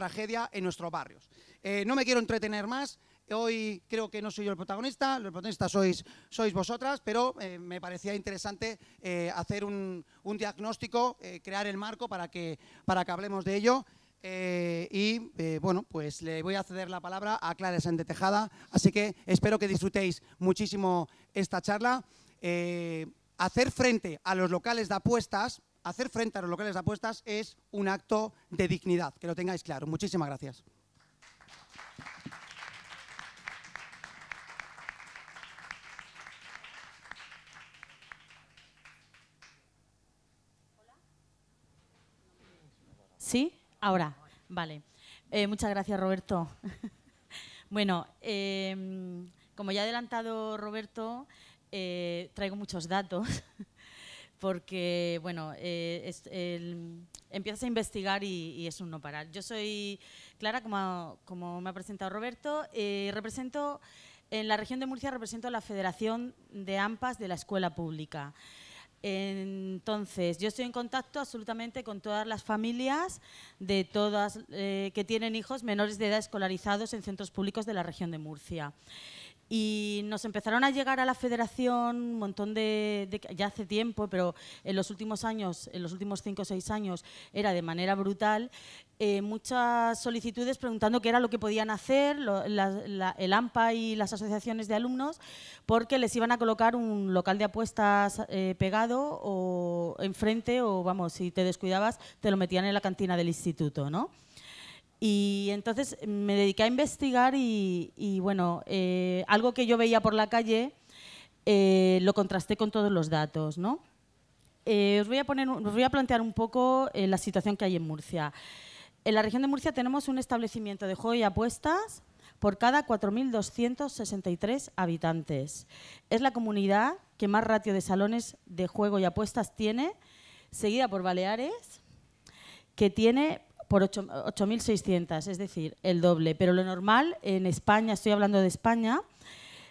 tragedia en nuestros barrios. Eh, no me quiero entretener más. Hoy creo que no soy yo el protagonista, los protagonistas sois, sois vosotras, pero eh, me parecía interesante eh, hacer un, diagnóstico, crear el marco para que, para que hablemos de ello. y bueno, pues le voy a ceder la palabra a Clara de Tejada, así que espero que disfrutéis muchísimo esta charla. hacer frente a los locales de apuestas hacer frente a los locales de apuestas es un acto de dignidad, que lo tengáis claro. Muchísimas gracias. ¿Sí? Ahora. Vale. Eh, muchas gracias, Roberto. bueno, eh, como ya ha adelantado Roberto, eh, traigo muchos datos porque, bueno, eh, empiezas a investigar y, es un no parar. Yo soy Clara, como, como me ha presentado Roberto, eh, represento, en la región de Murcia represento a la Federación de AMPAs de la Escuela Pública. Entonces, yo estoy en contacto absolutamente con todas las familias de todas eh, que tienen hijos menores de edad escolarizados en centros públicos de la región de Murcia. Y nos empezaron a llegar a la federación un montón de, ya hace tiempo, pero en los últimos años, en los últimos cinco o seis años, era de manera brutal, eh, muchas solicitudes preguntando qué era lo que podían hacer el AMPA y las asociaciones de alumnos, porque les iban a colocar un local de apuestas eh, pegado o enfrente, o vamos, si te descuidabas, te lo metían en la cantina del instituto, ¿no? Y entonces me dediqué a investigar y, bueno, eh, algo que yo veía por la calle eh, lo contrasté con todos los datos, ¿no? Eh, os, voy a poner, os voy a plantear un poco la situación que hay en Murcia. En la región de Murcia tenemos un establecimiento de juego y apuestas por cada 4.263 habitantes. Es la comunidad que más ratio de salones de juego y apuestas tiene, seguida por Baleares, que tiene por 8.600, es decir, el doble. Pero lo normal en España, estoy hablando de España,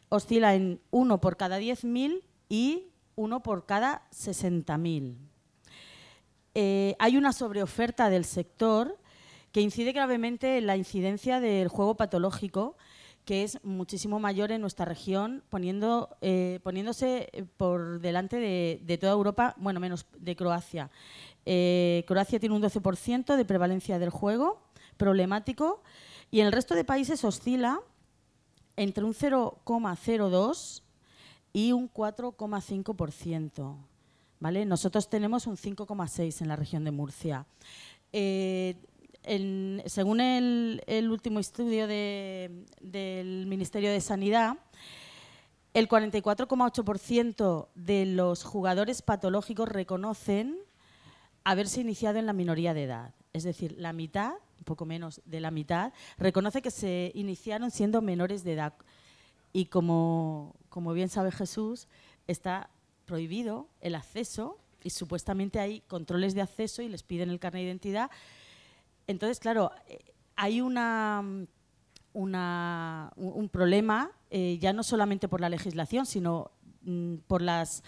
oscila en uno por cada 10.000 y 1 por cada 60.000. Eh, hay una sobreoferta del sector que incide gravemente en la incidencia del juego patológico, que es muchísimo mayor en nuestra región, eh, poniéndose eh, por delante de, toda Europa, bueno, menos de Croacia. Eh, Croacia tiene un 12% de prevalencia del juego problemático y en el resto de países oscila entre un 0,02 y un 4,5%. ¿vale? Nosotros tenemos un 5,6 en la región de Murcia. Eh, según el, último estudio del Ministerio de Sanidad, el 44,8% de los jugadores patológicos reconocen haberse iniciado en la minoría de edad, es decir, la mitad, un poco menos de la mitad, reconoce que se iniciaron siendo menores de edad y como, como bien sabe Jesús, está prohibido el acceso y supuestamente hay controles de acceso y les piden el carnet de identidad. Entonces, claro, eh, hay una, un problema eh, ya no solamente por la legislación, sino mm, por las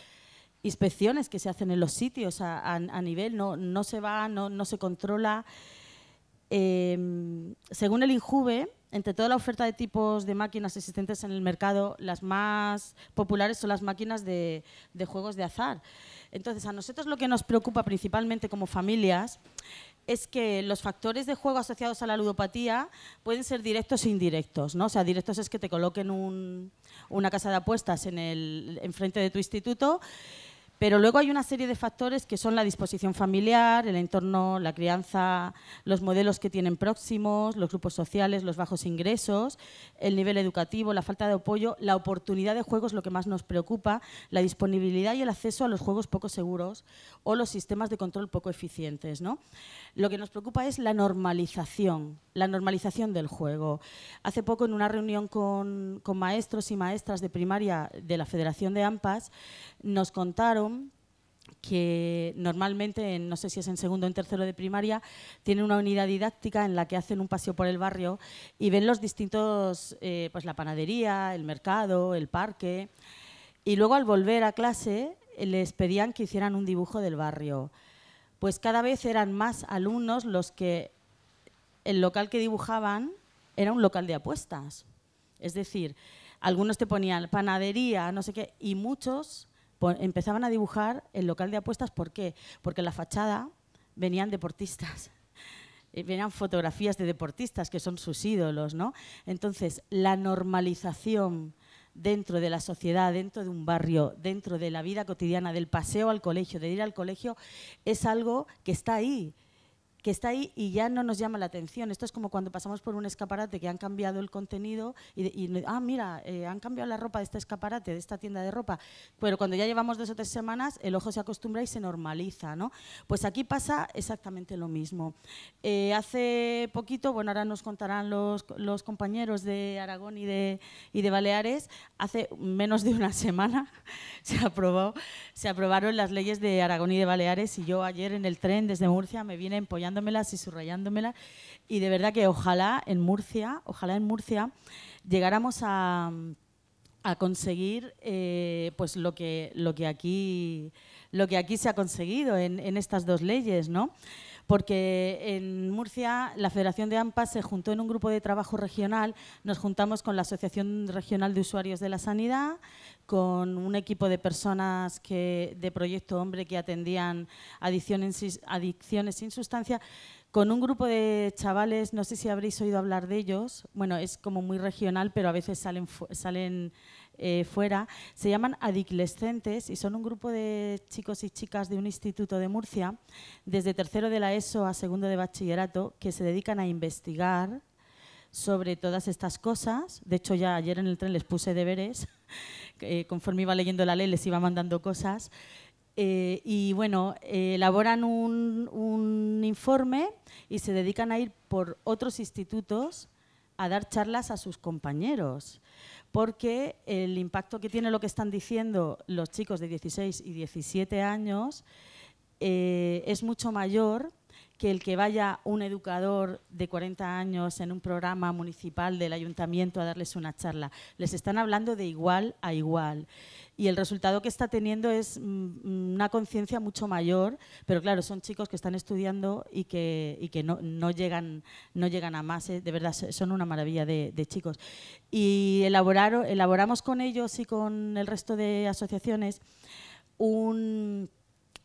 inspecciones que se hacen en los sitios a, nivel, no, no, se va, no, se controla. Em, según el INJUVE, entre toda la oferta de tipos de máquinas existentes en el mercado, las más populares son las máquinas de, juegos de azar. Entonces, a nosotros lo que nos preocupa principalmente como familias es que los factores de juego asociados a la ludopatía pueden ser directos e indirectos, ¿no? O sea, directos es que te coloquen un, una casa de apuestas en el enfrente de tu instituto pero luego hay una serie de factores que son la disposición familiar, el entorno, la crianza, los modelos que tienen próximos, los grupos sociales, los bajos ingresos, el nivel educativo, la falta de apoyo, la oportunidad de juegos, lo que más nos preocupa, la disponibilidad y el acceso a los juegos poco seguros o los sistemas de control poco eficientes. Lo que nos preocupa es la normalización, la normalización del juego. Hace poco en una reunión con, con maestros y maestras de primaria de la Federación de AMPAS nos contaron que normalmente, no sé si es en segundo o en tercero de primaria, tienen una unidad didáctica en la que hacen un paseo por el barrio y ven los distintos, eh, pues la panadería, el mercado, el parque. Y luego al volver a clase les pedían que hicieran un dibujo del barrio. Pues cada vez eran más alumnos los que el local que dibujaban era un local de apuestas. Es decir, algunos te ponían panadería, no sé qué, y muchos empezaban a dibujar el local de apuestas. ¿Por qué? Porque en la fachada venían deportistas. Eh, venían fotografías de deportistas que son sus ídolos, ¿no? Entonces, la normalización dentro de la sociedad, dentro de un barrio, dentro de la vida cotidiana, del paseo al colegio, de ir al colegio, es algo que está ahí que está ahí y ya no nos llama la atención. Esto es como cuando pasamos por un escaparate que han cambiado el contenido y, ah, mira, eh, han cambiado la ropa de este escaparate, de esta tienda de ropa. Pero cuando ya llevamos dos o tres semanas, el ojo se acostumbra y se normaliza, ¿no? Pues aquí pasa exactamente lo mismo. Eh, hace poquito, bueno, ahora nos contarán los, compañeros de Aragón y de, de Baleares, hace menos de una semana se, se aprobaron las leyes de Aragón y de Baleares y yo ayer en el tren desde Murcia me vine empollando y subrayándomelas. Y de verdad que ojalá en Murcia, ojalá en Murcia llegáramos a, conseguir eh, pues lo que, lo que aquí lo que aquí se ha conseguido en, en estas dos leyes, ¿no? porque en Murcia la Federación de AMPA se juntó en un grupo de trabajo regional, nos juntamos con la Asociación Regional de Usuarios de la Sanidad, con un equipo de personas de Proyecto Hombre que atendían adicciones, adicciones sin sustancia, con un grupo de chavales, no sé si habréis oído hablar de ellos, bueno, es como muy regional, pero a veces salen, salen eh, fuera, se llaman adiclescentes y son un grupo de chicos y chicas de un instituto de Murcia, desde tercero de la ESO a segundo de bachillerato, que se dedican a investigar sobre todas estas cosas. De hecho, ya ayer en el tren les puse deberes, eh, conforme iba leyendo la ley les iba mandando cosas. Eh, y bueno, elaboran un, informe y se dedican a ir por otros institutos a dar charlas a sus compañeros porque el impacto que tiene lo que están diciendo los chicos de 16 y 17 años eh, es mucho mayor que el que vaya un educador de 40 años en un programa municipal del ayuntamiento a darles una charla. Les están hablando de igual a igual y el resultado que está teniendo es mm, una conciencia mucho mayor, pero claro, son chicos que están estudiando y que, y que no, no, llegan, no llegan a más, ¿eh? de verdad son una maravilla de, chicos. Y elaborar, elaboramos con ellos y con el resto de asociaciones un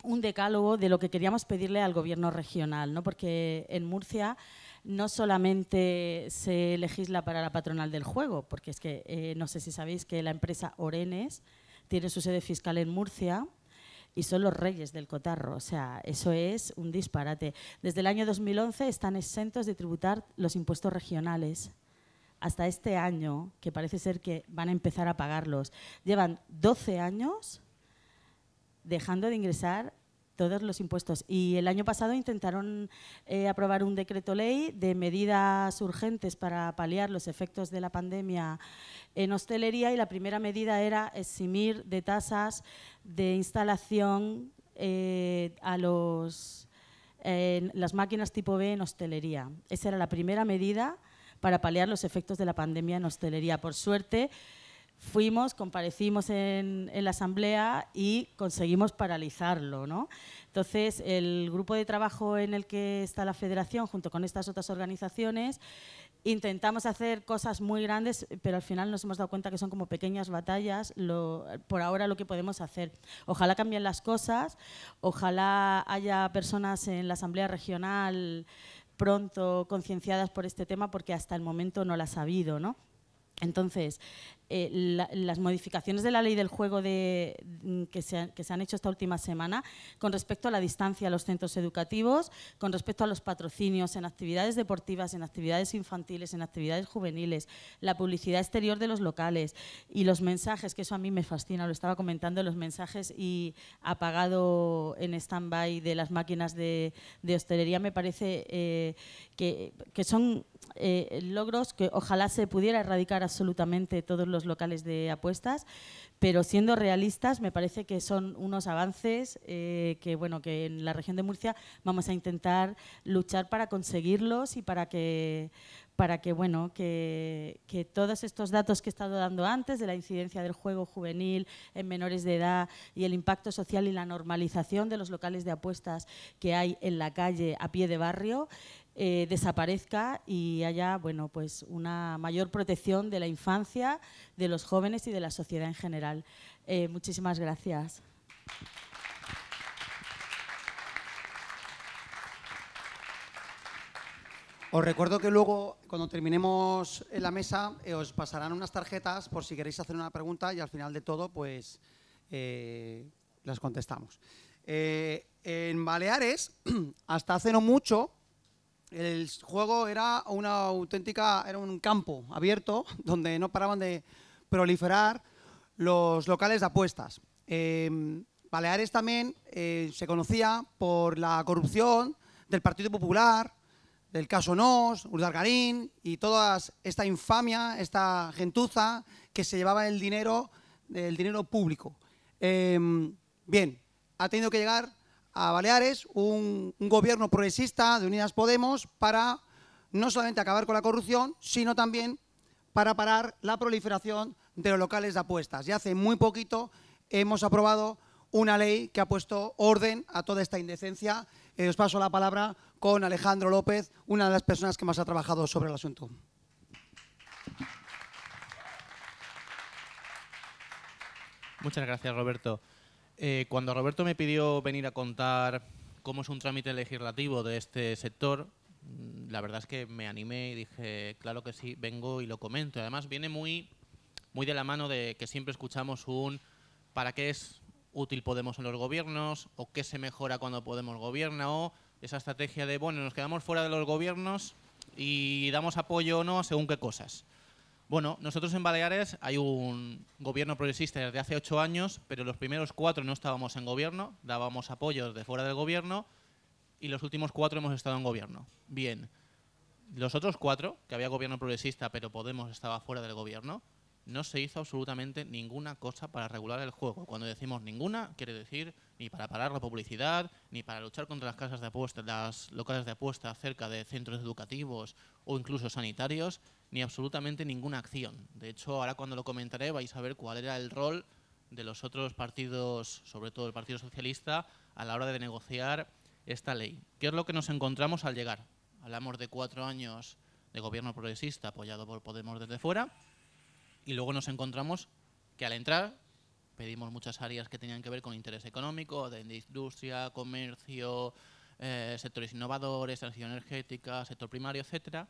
un decálogo de lo que queríamos pedirle al gobierno regional, ¿no? porque en Murcia no solamente se legisla para la patronal del juego, porque es que eh, no sé si sabéis que la empresa Orenes, tiene su sede fiscal en Murcia y son los reyes del cotarro. O sea, eso es un disparate. Desde el año 2011 están exentos de tributar los impuestos regionales hasta este año, que parece ser que van a empezar a pagarlos. Llevan 12 años dejando de ingresar todos los impuestos. Y el año pasado intentaron eh, aprobar un decreto ley de medidas urgentes para paliar los efectos de la pandemia en hostelería y la primera medida era eximir de tasas de instalación eh, a los, las máquinas tipo B en hostelería. Esa era la primera medida para paliar los efectos de la pandemia en hostelería. Por suerte, fuimos, comparecimos en, la asamblea y conseguimos paralizarlo. ¿no? Entonces, el grupo de trabajo en el que está la federación, junto con estas otras organizaciones, intentamos hacer cosas muy grandes, pero al final nos hemos dado cuenta que son como pequeñas batallas, lo, por ahora lo que podemos hacer. Ojalá cambien las cosas, ojalá haya personas en la asamblea regional pronto concienciadas por este tema, porque hasta el momento no las ha sabido. ¿no? Entonces, eh, las modificaciones de la ley del juego mm, que, se, han hecho esta última semana con respecto a la distancia a los centros educativos, con respecto a los patrocinios en actividades deportivas, en actividades infantiles, en actividades juveniles, la publicidad exterior de los locales y los mensajes, que eso a mí me fascina, lo estaba comentando, los mensajes y apagado en stand-by de las máquinas de, hostelería, me parece eh, que, son eh, logros que ojalá se pudiera erradicar absolutamente todos los locales de apuestas, pero siendo realistas me parece que son unos avances eh, que, bueno, que en la región de Murcia vamos a intentar luchar para conseguirlos y para que para que, bueno, que, que, todos estos datos que he estado dando antes de la incidencia del juego juvenil en menores de edad y el impacto social y la normalización de los locales de apuestas que hay en la calle a pie de barrio, eh, desaparezca y haya bueno, pues una mayor protección de la infancia, de los jóvenes y de la sociedad en general. Eh, muchísimas gracias. Os recuerdo que luego, cuando terminemos en la mesa, eh, os pasarán unas tarjetas por si queréis hacer una pregunta y al final de todo, pues las contestamos. en Baleares, hasta hace no mucho, el juego era una auténtica, era un campo abierto donde no paraban de proliferar los locales de apuestas. Em, Baleares también eh, se conocía por la corrupción del Partido Popular, del caso Nos, Garín y toda esta infamia, esta gentuza que se llevaba el dinero, el dinero público. Em, bien, ha tenido que llegar a Baleares un, gobierno progresista de Unidas Podemos para no solamente acabar con la corrupción, sino también para parar la proliferación de los locales de apuestas. Y hace muy poquito hemos aprobado una ley que ha puesto orden a toda esta indecencia. Eh, os paso la palabra con Alejandro López, una de las personas que más ha trabajado sobre el asunto. Muchas gracias, Roberto. Eh, cuando Roberto me pidió venir a contar cómo es un trámite legislativo de este sector, mm, la verdad es que me animé y dije, claro que sí, vengo y lo comento. Además viene muy, muy de la mano de que siempre escuchamos un para qué es útil Podemos en los gobiernos o qué se mejora cuando Podemos gobierna o esa estrategia de, bueno, nos quedamos fuera de los gobiernos y damos apoyo o no según qué cosas. Bueno, nosotros en Baleares hay un gobierno progresista desde hace ocho años, pero los primeros cuatro no estábamos en gobierno, dábamos apoyos de fuera del gobierno y los últimos cuatro hemos estado en gobierno. Bien, los otros cuatro, que había gobierno progresista pero Podemos estaba fuera del gobierno, no se hizo absolutamente ninguna cosa para regular el juego. Cuando decimos ninguna, quiere decir ni para parar la publicidad, ni para luchar contra las casas de apuestas, las locales de apuesta cerca de centros educativos o incluso sanitarios, ni absolutamente ninguna acción. De hecho, ahora cuando lo comentaré vais a ver cuál era el rol de los otros partidos, sobre todo el Partido Socialista, a la hora de negociar esta ley. ¿Qué es lo que nos encontramos al llegar? Hablamos de cuatro años de gobierno progresista apoyado por Podemos desde fuera y luego nos encontramos que al entrar pedimos muchas áreas que tenían que ver con interés económico, de industria, comercio, eh, sectores innovadores, transición energética, sector primario, etcétera,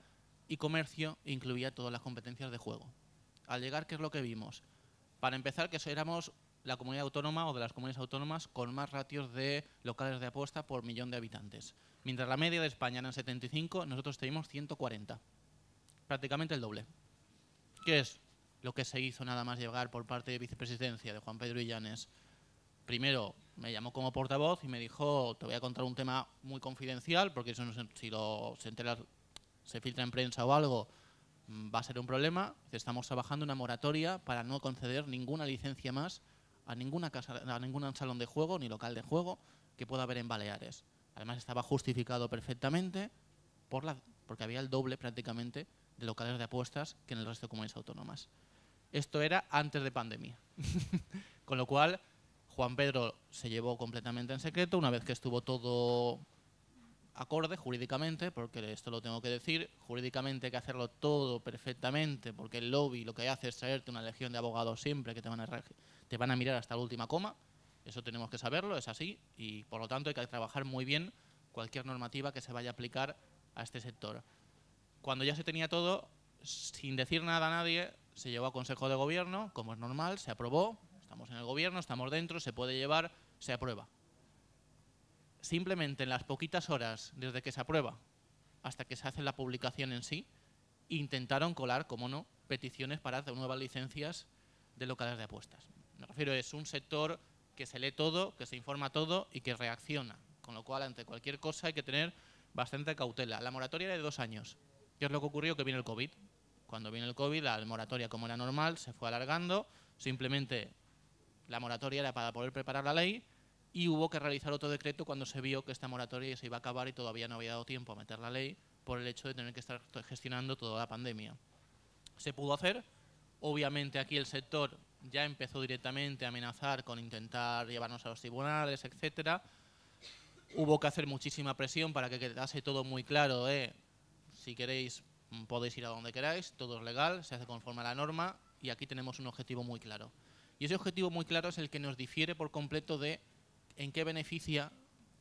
y comercio incluía todas las competencias de juego. Al llegar, ¿qué es lo que vimos? Para empezar, que éramos la comunidad autónoma o de las comunidades autónomas con más ratios de locales de apuesta por millón de habitantes. Mientras la media de España era 75, nosotros teníamos 140, prácticamente el doble. ¿Qué es lo que se hizo nada más llegar por parte de vicepresidencia de Juan Pedro Illanes? Primero, me llamó como portavoz y me dijo, te voy a contar un tema muy confidencial, porque eso no, si lo, se entera se filtra en prensa o algo, mm, va a ser un problema. Estamos trabajando una moratoria para no conceder ninguna licencia más a ninguna casa, a ningún salón de juego ni local de juego que pueda haber en Baleares. Además estaba justificado perfectamente por la, porque había el doble prácticamente de locales de apuestas que en el resto de comunidades autónomas. Esto era antes de pandemia. Con lo cual, Juan Pedro se llevó completamente en secreto. Una vez que estuvo todo acorde jurídicamente, porque esto lo tengo que decir, jurídicamente hay que hacerlo todo perfectamente, porque el lobby lo que hace es traerte una legión de abogados siempre que te van a, te van a mirar hasta la última coma, eso tenemos que saberlo, es así, y por lo tanto hay que trabajar muy bien cualquier normativa que se vaya a aplicar a este sector. Cuando ya se tenía todo, sin decir nada a nadie, se llevó a Consejo de Gobierno, como es normal, se aprobó, estamos en el Gobierno, estamos dentro, se puede llevar, se aprueba simplemente en las poquitas horas desde que se aprueba hasta que se hace la publicación en sí, intentaron colar, como no, peticiones para hacer nuevas licencias de locales de apuestas. Me refiero, es un sector que se lee todo, que se informa todo y que reacciona. Con lo cual, ante cualquier cosa hay que tener bastante cautela. La moratoria era de dos años. ¿Qué es lo que ocurrió? Que viene el COVID. Cuando vino el COVID, la moratoria, como era normal, se fue alargando. Simplemente la moratoria era para poder preparar la ley y hubo que realizar otro decreto cuando se vio que esta moratoria se iba a acabar y todavía no había dado tiempo a meter la ley por el hecho de tener que estar gestionando toda la pandemia. Se pudo hacer, obviamente aquí el sector ya empezó directamente a amenazar con intentar llevarnos a los tribunales, etcétera. Hubo que hacer muchísima presión para que quedase todo muy claro si queréis podéis ir a donde queráis, todo es legal, se hace conforme a la norma y aquí tenemos un objetivo muy claro. Y ese objetivo muy claro es el que nos difiere por completo de en qué beneficia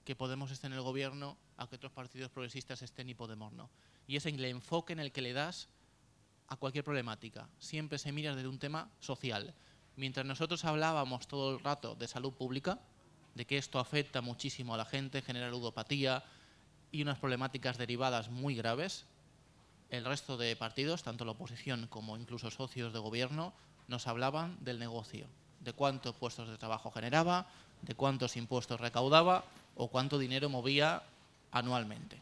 que Podemos esté en el gobierno a que otros partidos progresistas estén y Podemos no. Y es el enfoque en el que le das a cualquier problemática. Siempre se mira desde un tema social. Mientras nosotros hablábamos todo el rato de salud pública, de que esto afecta muchísimo a la gente, genera ludopatía y unas problemáticas derivadas muy graves, el resto de partidos, tanto la oposición como incluso socios de gobierno, nos hablaban del negocio, de cuántos puestos de trabajo generaba, de cuántos impuestos recaudaba o cuánto dinero movía anualmente.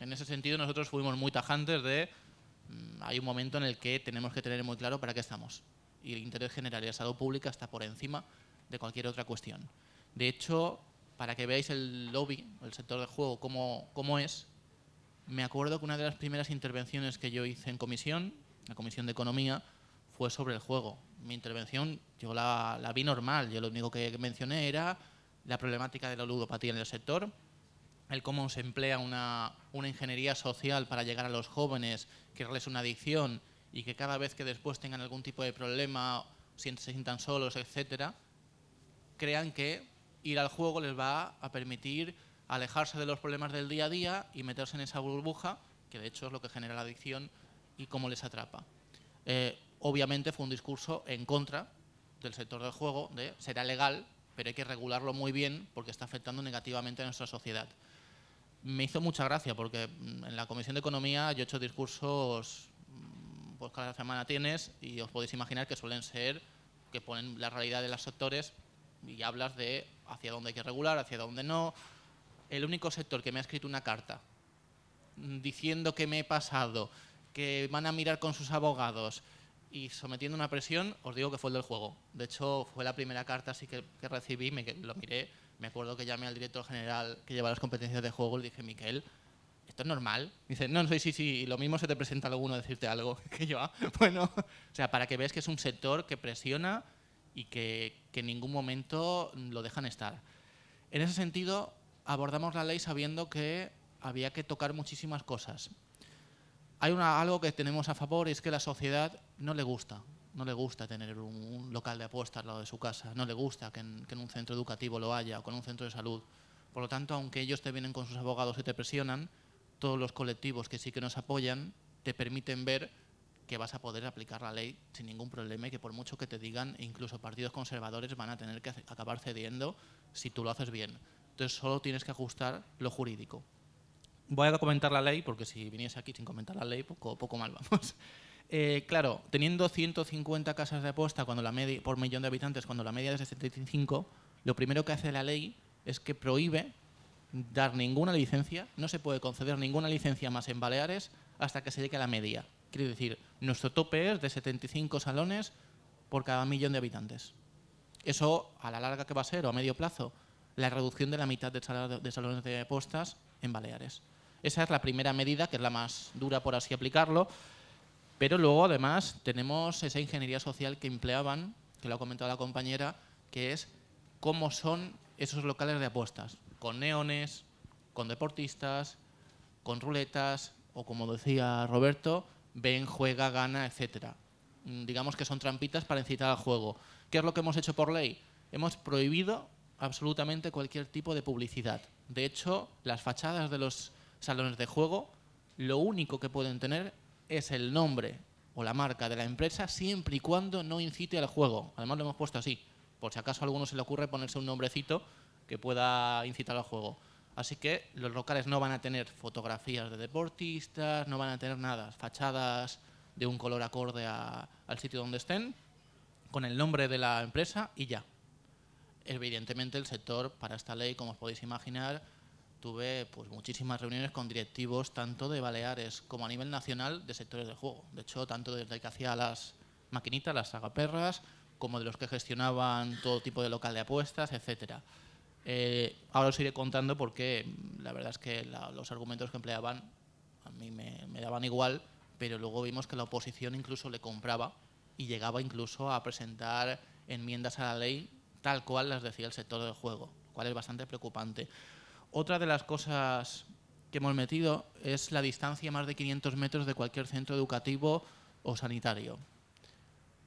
En ese sentido nosotros fuimos muy tajantes de mm, hay un momento en el que tenemos que tener muy claro para qué estamos. Y el interés general y la salud pública está por encima de cualquier otra cuestión. De hecho, para que veáis el lobby, el sector del juego, cómo, cómo es, me acuerdo que una de las primeras intervenciones que yo hice en comisión, la Comisión de Economía, fue sobre el juego mi intervención yo la, vi normal. Yo lo único que mencioné era la problemática de la ludopatía en el sector, el cómo se emplea una, ingeniería social para llegar a los jóvenes, que es una adicción y que cada vez que después tengan algún tipo de problema, se sientan solos, etcétera, crean que ir al juego les va a permitir alejarse de los problemas del día a día y meterse en esa burbuja, que de hecho es lo que genera la adicción y cómo les atrapa. Eh, obviamente fue un discurso en contra del sector del juego, de será legal, pero hay que regularlo muy bien porque está afectando negativamente a nuestra sociedad. Me hizo mucha gracia porque mm, en la Comisión de Economía yo he hecho discursos, mm, pues cada semana tienes, y os podéis imaginar que suelen ser que ponen la realidad de los sectores y hablas de hacia dónde hay que regular, hacia dónde no. El único sector que me ha escrito una carta mm, diciendo que me he pasado, que van a mirar con sus abogados, y sometiendo una presión, os digo que fue el del juego. De hecho, fue la primera carta así que, que recibí, me, lo miré, me acuerdo que llamé al director general que lleva las competencias de juego y le dije, Miquel, ¿esto es normal? Dice, no, no sé, sí, sí, lo mismo se te presenta alguno a decirte algo. que yo, ah, bueno, o sea, para que veas que es un sector que presiona y que, que en ningún momento lo dejan estar. En ese sentido, abordamos la ley sabiendo que había que tocar muchísimas cosas hay algo que tenemos a favor y es que la sociedad no le gusta. No le gusta tener un, local de apuestas al lado de su casa, no le gusta que en, que en un centro educativo lo haya o con un centro de salud. Por lo tanto, aunque ellos te vienen con sus abogados y te presionan, todos los colectivos que sí que nos apoyan te permiten ver que vas a poder aplicar la ley sin ningún problema y que por mucho que te digan, incluso partidos conservadores van a tener que acabar cediendo si tú lo haces bien. Entonces solo tienes que ajustar lo jurídico voy a comentar la ley, porque si viniese aquí sin comentar la ley, poco, mal vamos. Eh, claro, teniendo 150 casas de apuesta cuando por millón de habitantes, cuando la media es de 75, lo primero que hace la ley es que prohíbe dar ninguna licencia, no se puede conceder ninguna licencia más en Baleares hasta que se llegue a la media. Quiero decir, nuestro tope es de 75 salones por cada millón de habitantes. Eso, a la larga que va a ser, o a medio plazo, la reducción de la mitad de, de salones de apuestas en Baleares. Esa es la primera medida, que es la más dura por así aplicarlo. Pero luego, además, tenemos esa ingeniería social que empleaban, que lo ha comentado la compañera, que es cómo son esos locales de apuestas, con neones, con deportistas, con ruletas, o como decía Roberto, ven, juega, gana, etc. Mm, digamos que son trampitas para incitar al juego. ¿Qué es lo que hemos hecho por ley? Hemos prohibido absolutamente cualquier tipo de publicidad. De hecho, las fachadas de los salones de juego, lo único que pueden tener es el nombre o la marca de la empresa siempre y cuando no incite al juego. Además lo hemos puesto así, por si acaso a alguno se le ocurre ponerse un nombrecito que pueda incitar al juego. Así que los locales no van a tener fotografías de deportistas, no van a tener nada, fachadas de un color acorde al sitio donde estén, con el nombre de la empresa y ya. Evidentemente el sector para esta ley, como os podéis imaginar, tuve pues, muchísimas reuniones con directivos tanto de Baleares como a nivel nacional de sectores del juego. De hecho, tanto desde que hacía las maquinitas, las sagaperras, como de los que gestionaban todo tipo de local de apuestas, etcétera. Eh, ahora os iré contando porque mm, la verdad es que los argumentos que empleaban a mí me, me, daban igual, pero luego vimos que la oposición incluso le compraba y llegaba incluso a presentar enmiendas a la ley tal cual las decía el sector del juego, lo cual es bastante preocupante. Otra de las cosas que hemos metido es la distancia más de 500 metros de cualquier centro educativo o sanitario.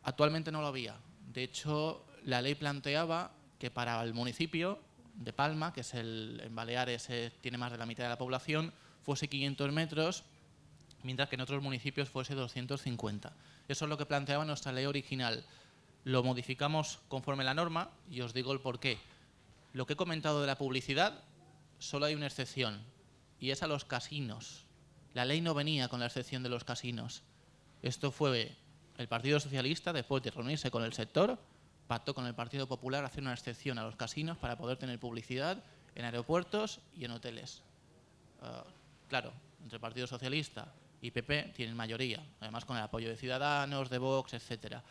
Actualmente no lo había. De hecho, la ley planteaba que para el municipio de Palma, que es el, en Baleares eh, tiene más de la mitad de la población, fuese 500 metros, mientras que en otros municipios fuese 250. Eso es lo que planteaba nuestra ley original. Lo modificamos conforme la norma y os digo el porqué. Lo que he comentado de la publicidad solo hay una excepción, y es a los casinos. La ley no venía con la excepción de los casinos. Esto fue el Partido Socialista, después de reunirse con el sector, pactó con el Partido Popular hacer una excepción a los casinos para poder tener publicidad en aeropuertos y en hoteles. Ah, claro, entre Partido Socialista y PP tienen mayoría, además con el apoyo de Ciudadanos, de Vox, etcétera.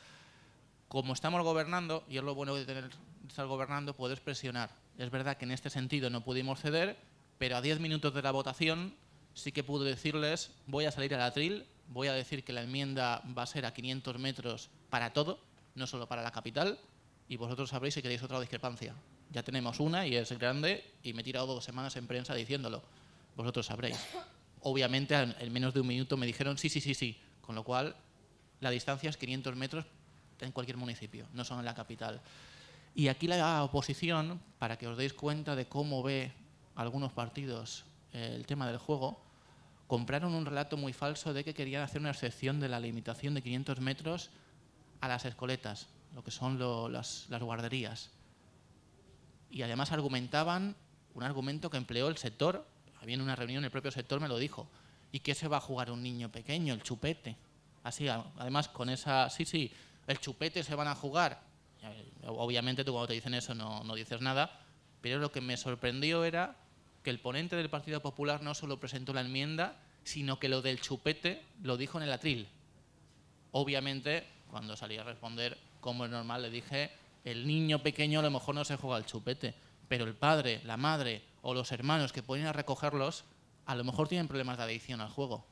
Como estamos gobernando, y es lo bueno de estar gobernando, puedes presionar es verdad que en este sentido no pudimos ceder, pero a 10 minutos de la votación sí que pude decirles, voy a salir al atril, voy a decir que la enmienda va a ser a 500 metros para todo, no solo para la capital, y vosotros sabréis si queréis otra discrepancia. Ya tenemos una y es grande y me he tirado dos semanas en prensa diciéndolo. Vosotros sabréis. Obviamente en menos de un minuto me dijeron sí, sí, sí, sí, con lo cual la distancia es 500 metros en cualquier municipio, no solo en la capital. Y aquí la oposición, para que os deis cuenta de cómo ve algunos partidos eh, el tema del juego, compraron un relato muy falso de que querían hacer una excepción de la limitación de 500 metros a las escoletas, lo que son las, guarderías. Y además argumentaban un argumento que empleó el sector, había en una reunión el propio sector me lo dijo, ¿y que se va a jugar un niño pequeño? El chupete. Así, además con esa, sí, sí, el chupete se van a jugar, eh, obviamente tú cuando te dicen eso no, no dices nada, pero lo que me sorprendió era que el ponente del Partido Popular no solo presentó la enmienda, sino que lo del chupete lo dijo en el atril. Obviamente, cuando salí a responder, como es normal, le dije, el niño pequeño a lo mejor no se juega al chupete, pero el padre, la madre o los hermanos que pueden a recogerlos, a lo mejor tienen problemas de adicción al juego.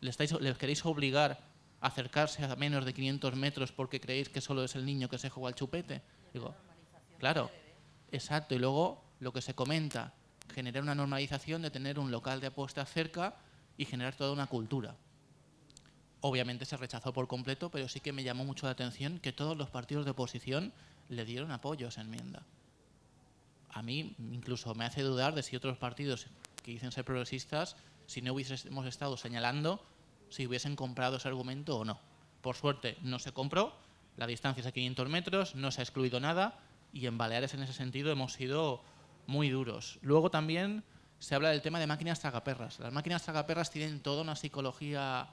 Les, estáis, les queréis obligar acercarse a menos de 500 metros porque creéis que solo es el niño que se juega al chupete. Digo, claro, exacto. Y luego lo que se comenta, generar una normalización de tener un local de apuesta cerca y generar toda una cultura. Obviamente se rechazó por completo, pero sí que me llamó mucho la atención que todos los partidos de oposición le dieron apoyo a esa enmienda. A mí incluso me hace dudar de si otros partidos que dicen ser progresistas, si no hubiésemos estado señalando si hubiesen comprado ese argumento o no. Por suerte no se compró, la distancia es de 500 metros, no se ha excluido nada y en Baleares en ese sentido hemos sido muy duros. Luego también se habla del tema de máquinas tragaperras. Las máquinas tragaperras tienen toda una psicología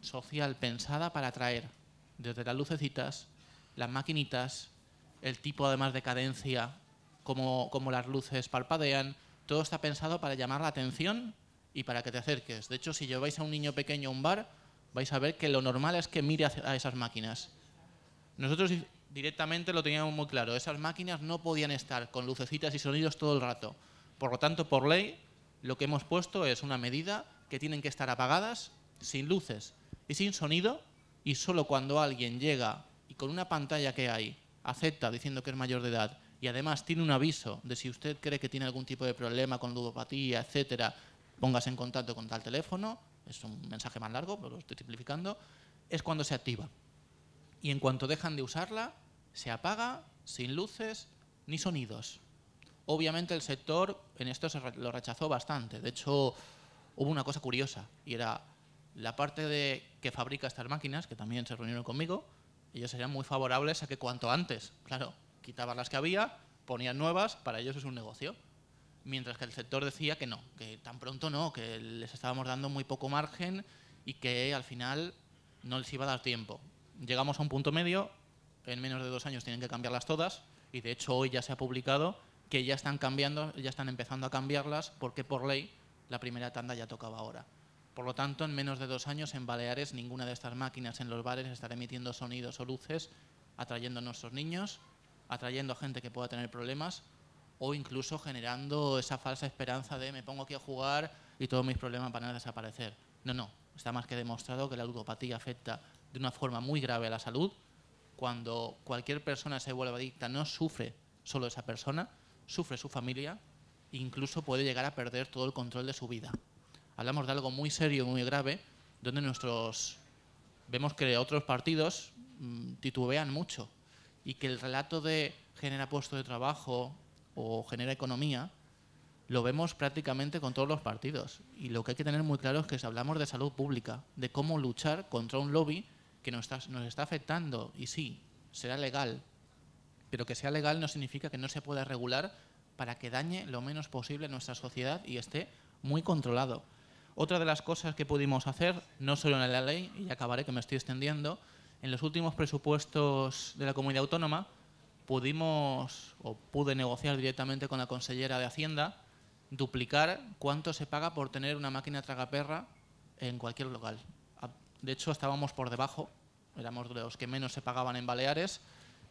social pensada para atraer desde las lucecitas, las maquinitas, el tipo además de cadencia, como, como las luces palpadean, todo está pensado para llamar la atención y para que te acerques. De hecho, si lleváis a un niño pequeño a un bar, vais a ver que lo normal es que mire a esas máquinas. Nosotros directamente lo teníamos muy claro, esas máquinas no podían estar con lucecitas y sonidos todo el rato. Por lo tanto, por ley, lo que hemos puesto es una medida que tienen que estar apagadas, sin luces y sin sonido, y solo cuando alguien llega y con una pantalla que hay acepta diciendo que es mayor de edad y además tiene un aviso de si usted cree que tiene algún tipo de problema con ludopatía, etcétera, pongas en contacto con tal teléfono, es un mensaje más largo, pero lo estoy simplificando, es cuando se activa. Y en cuanto dejan de usarla, se apaga sin luces ni sonidos. Obviamente el sector en esto lo rechazó bastante. De hecho, hubo una cosa curiosa y era la parte de que fabrica estas máquinas, que también se reunieron conmigo, ellos serían muy favorables a que cuanto antes, claro, quitaban las que había, ponían nuevas, para ellos es un negocio mientras que el sector decía que no, que tan pronto no, que les estábamos dando muy poco margen y que al final no les iba a dar tiempo. Llegamos a un punto medio, en menos de dos años tienen que cambiarlas todas y de hecho hoy ya se ha publicado que ya están cambiando, ya están empezando a cambiarlas porque por ley la primera tanda ya tocaba ahora. Por lo tanto, en menos de dos años en Baleares ninguna de estas máquinas en los bares estará emitiendo sonidos o luces atrayendo a nuestros niños, atrayendo a gente que pueda tener problemas o incluso generando esa falsa esperanza de me pongo aquí a jugar y todos mis problemas van a desaparecer. No, no, está más que demostrado que la ludopatía afecta de una forma muy grave a la salud. Cuando cualquier persona se vuelve adicta no sufre solo esa persona, sufre su familia e incluso puede llegar a perder todo el control de su vida. Hablamos de algo muy serio, muy grave, donde nuestros vemos que otros partidos mm, titubean mucho y que el relato de genera puesto de trabajo, o genera economía, lo vemos prácticamente con todos los partidos. Y lo que hay que tener muy claro es que si hablamos de salud pública, de cómo luchar contra un lobby que nos está, nos está afectando, y sí, será legal, pero que sea legal no significa que no se pueda regular para que dañe lo menos posible nuestra sociedad y esté muy controlado. Otra de las cosas que pudimos hacer, no solo en la ley, y acabaré que me estoy extendiendo, en los últimos presupuestos de la comunidad autónoma pudimos o pude negociar directamente con la consellera de Hacienda duplicar cuánto se paga por tener una máquina tragaperra en cualquier local. De hecho, estábamos por debajo, éramos de los que menos se pagaban en Baleares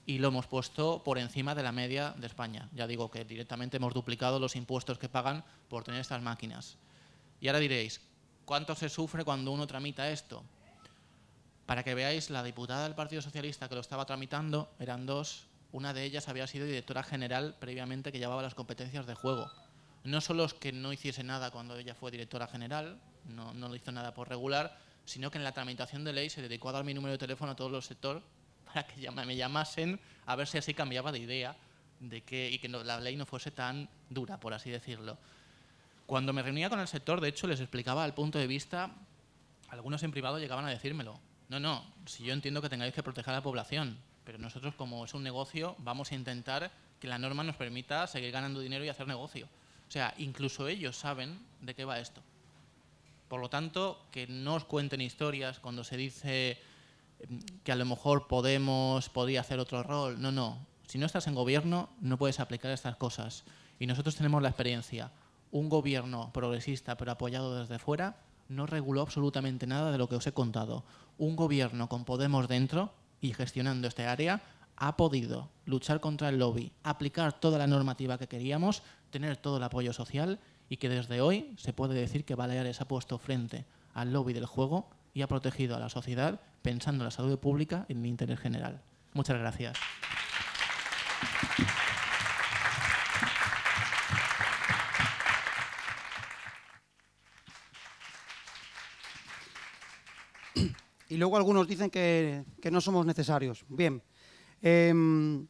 y lo hemos puesto por encima de la media de España. Ya digo que directamente hemos duplicado los impuestos que pagan por tener estas máquinas. Y ahora diréis, ¿cuánto se sufre cuando uno tramita esto? Para que veáis, la diputada del Partido Socialista que lo estaba tramitando eran dos una de ellas había sido directora general previamente que llevaba las competencias de juego. No solo es que no hiciese nada cuando ella fue directora general, no, no lo hizo nada por regular, sino que en la tramitación de ley se dedicó a dar mi número de teléfono a todos los sector para que me llamasen a ver si así cambiaba de idea de que, y que la ley no fuese tan dura, por así decirlo. Cuando me reunía con el sector, de hecho, les explicaba el punto de vista, algunos en privado llegaban a decírmelo. No, no, si yo entiendo que tengáis que proteger a la población, pero nosotros, como es un negocio, vamos a intentar que la norma nos permita seguir ganando dinero y hacer negocio. O sea, incluso ellos saben de qué va esto. Por lo tanto, que no os cuenten historias cuando se dice em, que a lo mejor Podemos podría hacer otro rol. No, no. Si no estás en gobierno, no puedes aplicar estas cosas. Y nosotros tenemos la experiencia. Un gobierno progresista pero apoyado desde fuera no reguló absolutamente nada de lo que os he contado. Un gobierno con Podemos dentro y gestionando este área, ha podido luchar contra el lobby, aplicar toda la normativa que queríamos, tener todo el apoyo social y que desde hoy se puede decir que Baleares ha puesto frente al lobby del juego y ha protegido a la sociedad pensando en la salud pública y en el interés general. Muchas gracias. y luego algunos dicen que, no somos necesarios. Bien, em,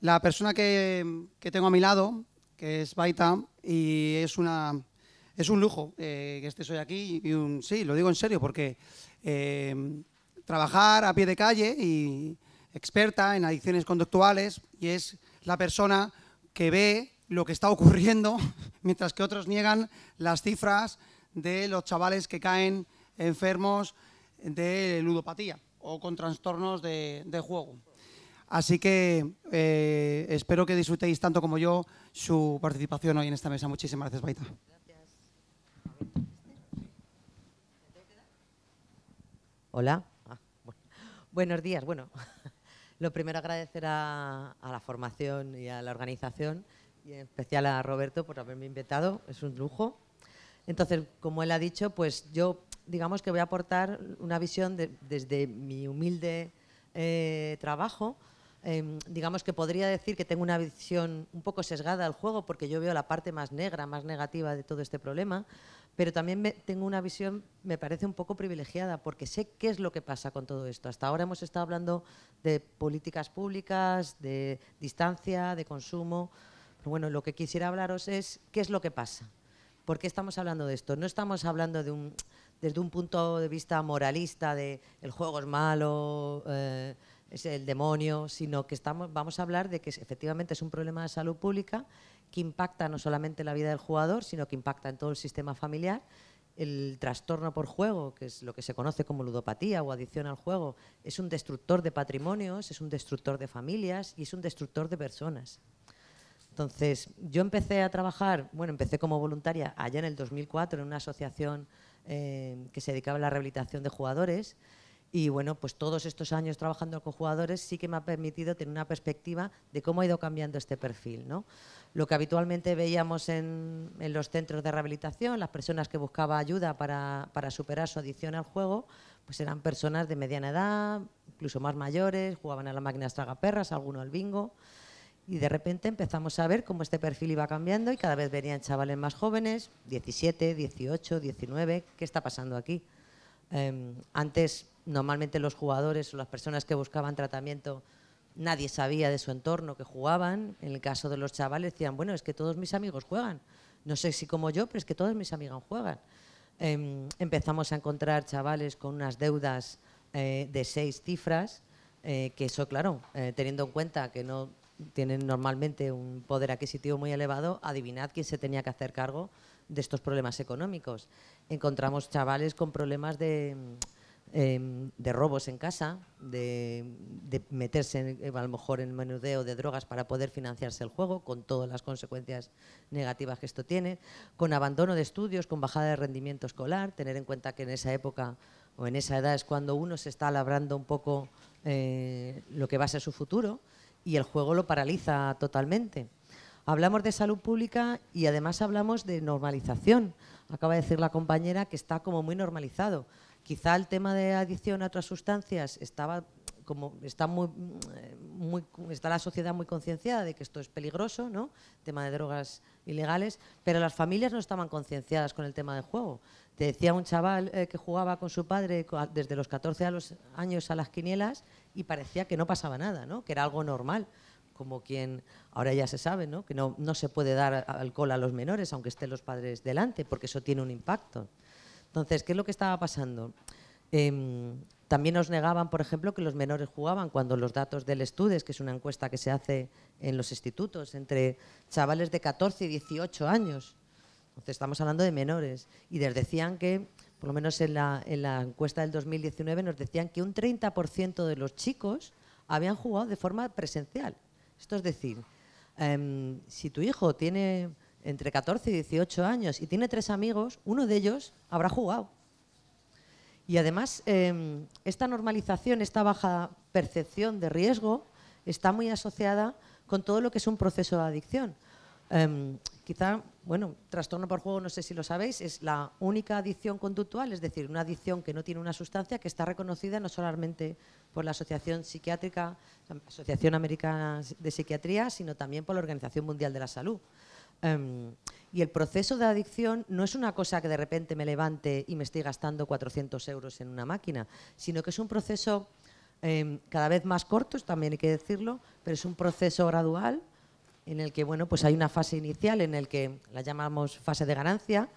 la persona que, tengo a mi lado, que es Baita, y es, una, es un lujo eh, que esté soy aquí, y sí, lo digo en serio, porque em, trabajar a pie de calle y experta en adicciones conductuales, y es la persona que ve lo que está ocurriendo, mientras que otros niegan las cifras de los chavales que caen enfermos de ludopatía o con trastornos de, de juego. Así que eh, espero que disfrutéis tanto como yo su participación hoy en esta mesa. Muchísimas gracias, Baita. Hola. Ah, Buenos días. Bueno, lo primero agradecer a, a, la formación y a la organización y en especial a Roberto por haberme invitado. Es un lujo. Entonces, como él ha dicho, pues yo digamos que voy a aportar una visión desde mi humilde eh, trabajo. Em, digamos que podría decir que tengo una visión un poco sesgada al juego porque yo veo la parte más negra, más negativa de todo este problema, pero también tengo una visión, me parece un poco privilegiada porque sé qué es lo que pasa con todo esto. Hasta ahora hemos estado hablando de políticas públicas, de distancia, de consumo, bueno, lo que quisiera hablaros es qué es lo que pasa, por qué estamos hablando de esto. No estamos hablando de un desde un punto de vista moralista de el juego es malo, eh, es el demonio, sino que estamos, vamos a hablar de que efectivamente es un problema de salud pública que impacta no solamente en la vida del jugador, sino que impacta en todo el sistema familiar. El trastorno por juego, que es lo que se conoce como ludopatía o adicción al juego, es un destructor de patrimonios, es un destructor de familias y es un destructor de personas. Entonces, yo empecé a trabajar, bueno, empecé como voluntaria allá en el 2004 en una asociación Em, que se dedicaba a la rehabilitación de jugadores. Y bueno, pues todos estos años trabajando con jugadores sí que me ha permitido tener una perspectiva de cómo ha ido cambiando este perfil. ¿no? Lo que habitualmente veíamos en, los centros de rehabilitación, las personas que buscaban ayuda para, superar su adicción al juego, pues eran personas de mediana edad, incluso más mayores, jugaban a las máquinas tragaperras, alguno al bingo. Y de repente empezamos a ver cómo este perfil iba cambiando y cada vez venían chavales más jóvenes, 17, 18, 19, ¿qué está pasando aquí? Em, antes, normalmente los jugadores o las personas que buscaban tratamiento, nadie sabía de su entorno que jugaban. En el caso de los chavales decían, bueno, es que todos mis amigos juegan. No sé si como yo, pero es que todos mis amigos juegan. Em, empezamos a encontrar chavales con unas deudas eh, de seis cifras, eh, que eso, claro, eh, teniendo en cuenta que no tienen normalmente un poder adquisitivo muy elevado, adivinad quién se tenía que hacer cargo de estos problemas económicos. Encontramos chavales con problemas de, em, robos en casa, de, meterse eh, a lo mejor en menudeo de drogas para poder financiarse el juego, con todas las consecuencias negativas que esto tiene, con abandono de estudios, con bajada de rendimiento escolar, tener en cuenta que en esa época o en esa edad es cuando uno se está labrando un poco eh, lo que va a ser su futuro y el juego lo paraliza totalmente. Hablamos de salud pública y además hablamos de normalización. Acaba de decir la compañera que está como muy normalizado. Quizá el tema de adicción a otras sustancias estaba como está la sociedad muy concienciada de que esto es peligroso, ¿no? Tema de drogas ilegales, pero las familias no estaban concienciadas con el tema del juego. Te decía un chaval eh, que jugaba con su padre desde los 14 años a las quinielas y parecía que no pasaba nada, Que era algo normal como quien ahora ya se sabe, ¿no? que no, se puede dar alcohol a los menores, aunque estén los padres delante, porque eso tiene un impacto. Entonces, ¿qué es lo que estaba pasando? Em, también nos negaban, por ejemplo, que los menores jugaban cuando los datos del Estudes, que es una encuesta que se hace en los institutos entre chavales de 14 y 18 años, entonces estamos hablando de menores, y les decían que, por lo menos en la, encuesta del 2019, nos decían que un 30% de los chicos habían jugado de forma presencial. Esto es decir, em, si tu hijo tiene entre 14 y 18 años y tiene tres amigos, uno de ellos habrá jugado. Y además, em, esta normalización, esta baja percepción de riesgo, está muy asociada con todo lo que es un proceso de adicción. Em, quizá, bueno, trastorno por juego, no sé si lo sabéis, es la única adicción conductual, es decir, una adicción que no tiene una sustancia que está reconocida no solamente por la Asociación Psiquiátrica, Asociación Americana de Psiquiatría, sino también por la Organización Mundial de la Salud. Em, y el proceso de adicción no es una cosa que de repente me levante y me estoy gastando 400 euros en una máquina, sino que es un proceso em, cada vez más corto, también hay que decirlo, pero es un proceso gradual en el que bueno, pues hay una fase inicial en el que la llamamos fase de ganancia,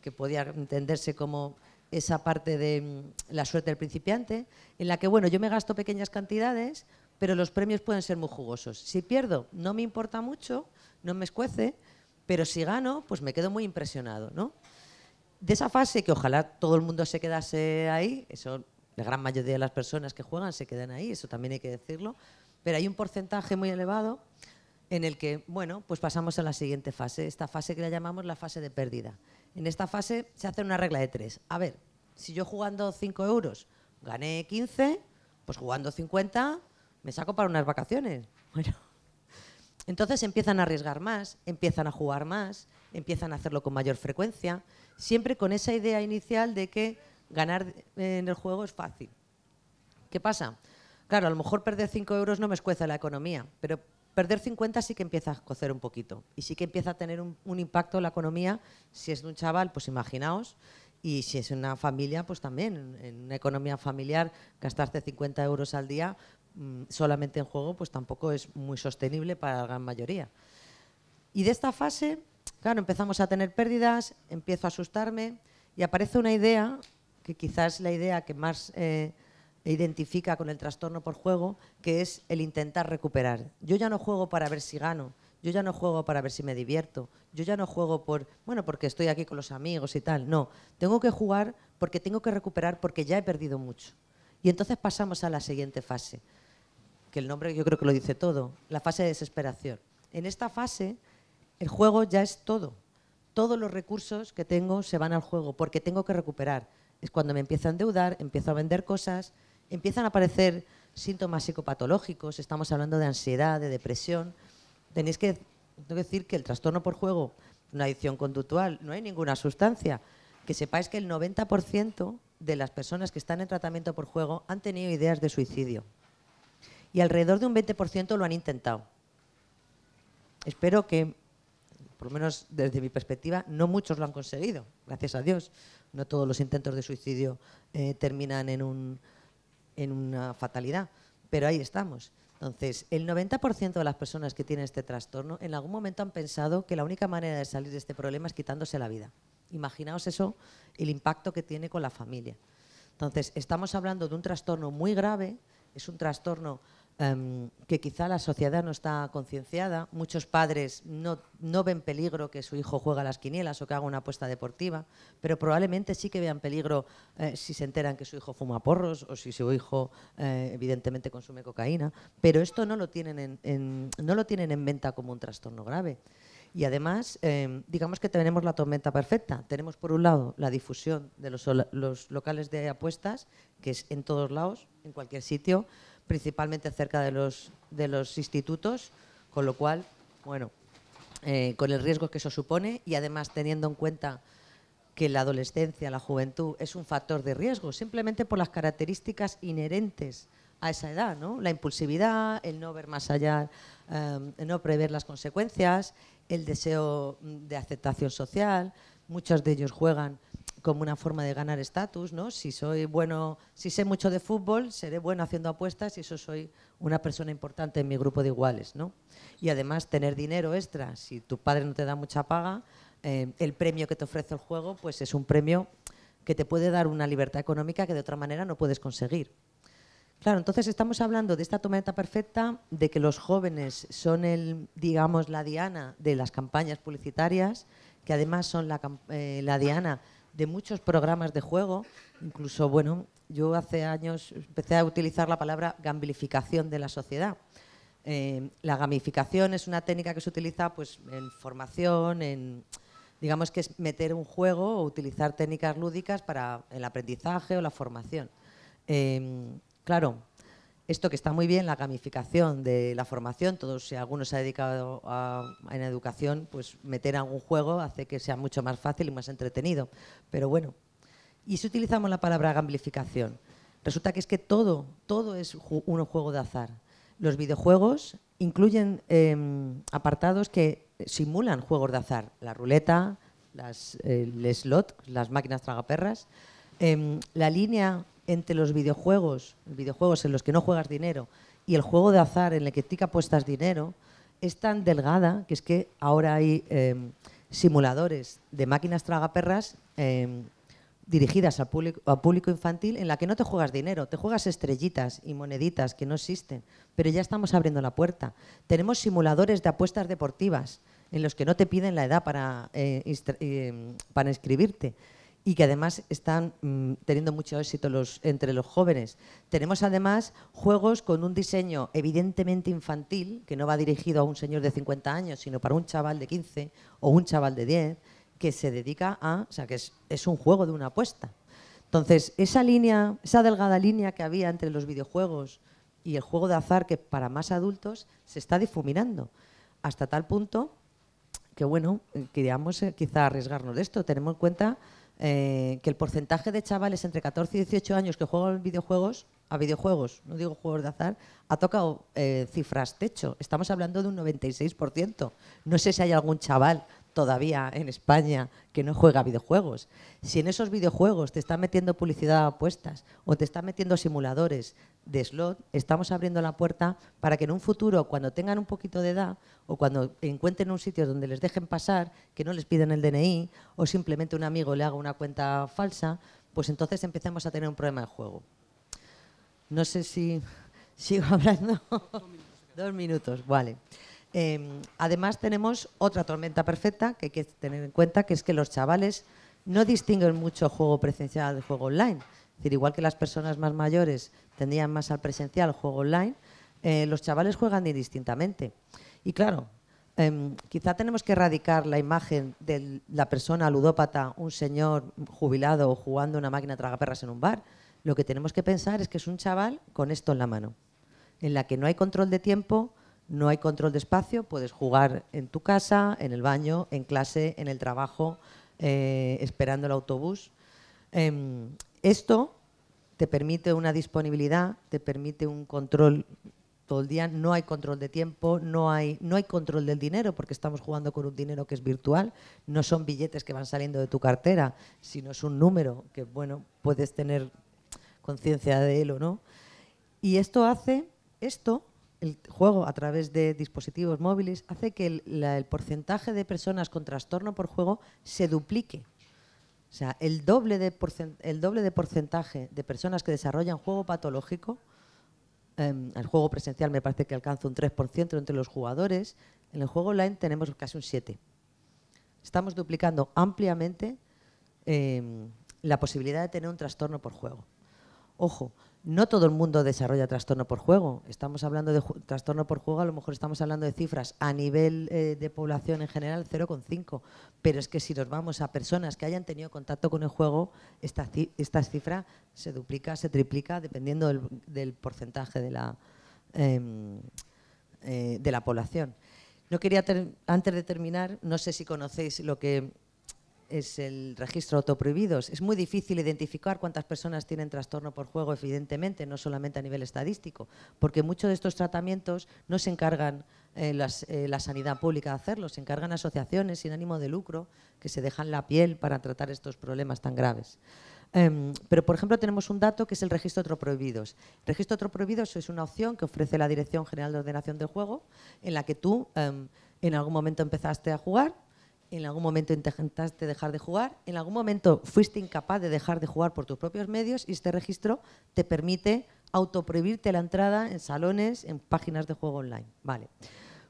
que podía entenderse como esa parte de mm, la suerte del principiante, en la que bueno, yo me gasto pequeñas cantidades, pero los premios pueden ser muy jugosos. Si pierdo, no me importa mucho, no me escuece, pero si gano, pues me quedo muy impresionado, ¿no? De esa fase que ojalá todo el mundo se quedase ahí, eso la gran mayoría de las personas que juegan se quedan ahí, eso también hay que decirlo, pero hay un porcentaje muy elevado en el que, bueno, pues pasamos a la siguiente fase, esta fase que la llamamos la fase de pérdida. En esta fase se hace una regla de tres. A ver, si yo jugando 5 euros gané 15, pues jugando 50 me saco para unas vacaciones. Bueno, entonces empiezan a arriesgar más, empiezan a jugar más, empiezan a hacerlo con mayor frecuencia, siempre con esa idea inicial de que ganar en el juego es fácil. ¿Qué pasa? Claro, a lo mejor perder 5 euros no me escuece la economía, pero perder 50 sí que empieza a cocer un poquito y sí que empieza a tener un, impacto en la economía. Si es un chaval, pues imaginaos, y si es una familia, pues también en una economía familiar, gastarte 50 euros al día, Mm, solamente en juego, pues tampoco es muy sostenible para la gran mayoría. Y de esta fase, claro, empezamos a tener pérdidas, empiezo a asustarme y aparece una idea, que quizás la idea que más eh, identifica con el trastorno por juego, que es el intentar recuperar. Yo ya no juego para ver si gano, yo ya no juego para ver si me divierto, yo ya no juego por, bueno, porque estoy aquí con los amigos y tal, no, tengo que jugar porque tengo que recuperar porque ya he perdido mucho. Y entonces pasamos a la siguiente fase, que el nombre yo creo que lo dice todo, la fase de desesperación. En esta fase, el juego ya es todo. Todos los recursos que tengo se van al juego porque tengo que recuperar. Es cuando me empiezo a endeudar, empiezo a vender cosas, empiezan a aparecer síntomas psicopatológicos, estamos hablando de ansiedad, de depresión. Tenéis que, decir que el trastorno por juego, una adicción conductual, no hay ninguna sustancia. Que sepáis que el 90% de las personas que están en tratamiento por juego han tenido ideas de suicidio y alrededor de un 20% lo han intentado. Espero que, por lo menos desde mi perspectiva, no muchos lo han conseguido, gracias a Dios. No todos los intentos de suicidio eh, terminan en, un, en una fatalidad, pero ahí estamos. Entonces, el 90% de las personas que tienen este trastorno en algún momento han pensado que la única manera de salir de este problema es quitándose la vida. Imaginaos eso, el impacto que tiene con la familia. Entonces, estamos hablando de un trastorno muy grave, es un trastorno Em, que quizá la sociedad no está concienciada. Muchos padres no, ven peligro que su hijo juegue a las quinielas o que haga una apuesta deportiva, pero probablemente sí que vean peligro eh, si se enteran que su hijo fuma porros o si su hijo eh, evidentemente consume cocaína. Pero esto no lo, tienen en, no lo tienen en venta como un trastorno grave. Y además, em, digamos que tenemos la tormenta perfecta. Tenemos, por un lado, la difusión de los, locales de apuestas, que es en todos lados, en cualquier sitio principalmente cerca de los, de los institutos, con lo cual, bueno, eh, con el riesgo que eso supone y además teniendo en cuenta que la adolescencia, la juventud es un factor de riesgo, simplemente por las características inherentes a esa edad, ¿no? La impulsividad, el no ver más allá, eh, no prever las consecuencias, el deseo de aceptación social, muchos de ellos juegan como una forma de ganar estatus, ¿no? Si soy bueno, si sé mucho de fútbol, seré bueno haciendo apuestas y eso soy una persona importante en mi grupo de iguales, Y además tener dinero extra, si tu padre no te da mucha paga, eh, el premio que te ofrece el juego, pues es un premio que te puede dar una libertad económica que de otra manera no puedes conseguir. Claro, entonces estamos hablando de esta tormenta perfecta, de que los jóvenes son el, digamos, la diana de las campañas publicitarias, que además son la, eh, la diana de muchos programas de juego, incluso, bueno, yo hace años empecé a utilizar la palabra gamblificación de la sociedad. Eh, la gamificación es una técnica que se utiliza pues, en formación, en, digamos que es meter un juego o utilizar técnicas lúdicas para el aprendizaje o la formación. Eh, claro, esto que está muy bien, la gamificación de la formación, todos, si alguno se ha dedicado a, la en educación, pues meter algún juego hace que sea mucho más fácil y más entretenido. Pero bueno, y si utilizamos la palabra gamificación, resulta que es que todo, todo es un juego de azar. Los videojuegos incluyen em, apartados que simulan juegos de azar, la ruleta, las, el slot, las máquinas tragaperras, em, la línea entre los videojuegos, videojuegos en los que no juegas dinero, y el juego de azar en el que Tica apuestas dinero, es tan delgada que es que ahora hay em, simuladores de máquinas tragaperras em, dirigidas al público, infantil en la que no te juegas dinero, te juegas estrellitas y moneditas que no existen, pero ya estamos abriendo la puerta. Tenemos simuladores de apuestas deportivas en los que no te piden la edad para, eh, eh, para inscribirte y que además están mm, teniendo mucho éxito los, entre los jóvenes. Tenemos además juegos con un diseño evidentemente infantil, que no va dirigido a un señor de 50 años, sino para un chaval de 15 o un chaval de 10, que se dedica a, o sea, que es, un juego de una apuesta. Entonces, esa línea, esa delgada línea que había entre los videojuegos y el juego de azar, que para más adultos se está difuminando, hasta tal punto que, bueno, eh, queríamos eh, quizá arriesgarnos de esto. Tenemos en cuenta eh, que el porcentaje de chavales entre 14 y 18 años que juegan videojuegos, a videojuegos, no digo juegos de azar, ha tocado eh, cifras techo. Estamos hablando de un 96%. No sé si hay algún chaval todavía en España que no juega videojuegos. Si en esos videojuegos te están metiendo publicidad a apuestas o te están metiendo simuladores de slot, estamos abriendo la puerta para que en un futuro, cuando tengan un poquito de edad o cuando encuentren un sitio donde les dejen pasar, que no les pidan el DNI o simplemente un amigo le haga una cuenta falsa, pues entonces empezamos a tener un problema de juego. No sé si sigo hablando. Dos minutos, vale. Em, además tenemos otra tormenta perfecta que hay que tener en cuenta, que es que los chavales no distinguen mucho juego presencial del juego online. Es decir, igual que las personas más mayores tendrían más al presencial juego online, eh, los chavales juegan indistintamente. Y claro, em, quizá tenemos que erradicar la imagen de la persona ludópata, un señor jubilado jugando una máquina tragaperras en un bar. Lo que tenemos que pensar es que es un chaval con esto en la mano, en la que no hay control de tiempo, no hay control de espacio, puedes jugar en tu casa, en el baño, en clase, en el trabajo, eh, esperando el autobús. Em, esto te permite una disponibilidad, te permite un control todo el día, no hay control de tiempo, no hay, control del dinero porque estamos jugando con un dinero que es virtual, no son billetes que van saliendo de tu cartera, sino es un número que bueno, puedes tener conciencia de él o no. Y esto hace, esto, el juego a través de dispositivos móviles, hace que el porcentaje de personas con trastorno por juego se duplique o sea, el doble de, el doble de porcentaje de personas que desarrollan juego patológico, em, el juego presencial me parece que alcanza un 3% entre los jugadores, en el juego online tenemos casi un 7%. Estamos duplicando ampliamente em, la posibilidad de tener un trastorno por juego. Ojo, no todo el mundo desarrolla trastorno por juego. Estamos hablando de trastorno por juego, a lo mejor estamos hablando de cifras a nivel eh, de población en general 0,5, pero es que si nos vamos a personas que hayan tenido contacto con el juego, esta, cifra se duplica, se triplica, dependiendo del, porcentaje de la, em, eh, de la población. No quería, antes de terminar, no sé si conocéis lo que es el registro autoprohibidos. Es muy difícil identificar cuántas personas tienen trastorno por juego, evidentemente, no solamente a nivel estadístico, porque muchos de estos tratamientos no se encargan eh, eh, la sanidad pública de hacerlo, se encargan asociaciones sin ánimo de lucro que se dejan la piel para tratar estos problemas tan graves. Em, pero, por ejemplo, tenemos un dato que es el registro prohibidos. El registro prohibidos es una opción que ofrece la Dirección General de Ordenación del Juego, en la que tú em, en algún momento empezaste a jugar en algún momento intentaste dejar de jugar, en algún momento fuiste incapaz de dejar de jugar por tus propios medios y este registro te permite autoprohibirte la entrada en salones, en páginas de juego online. Vale.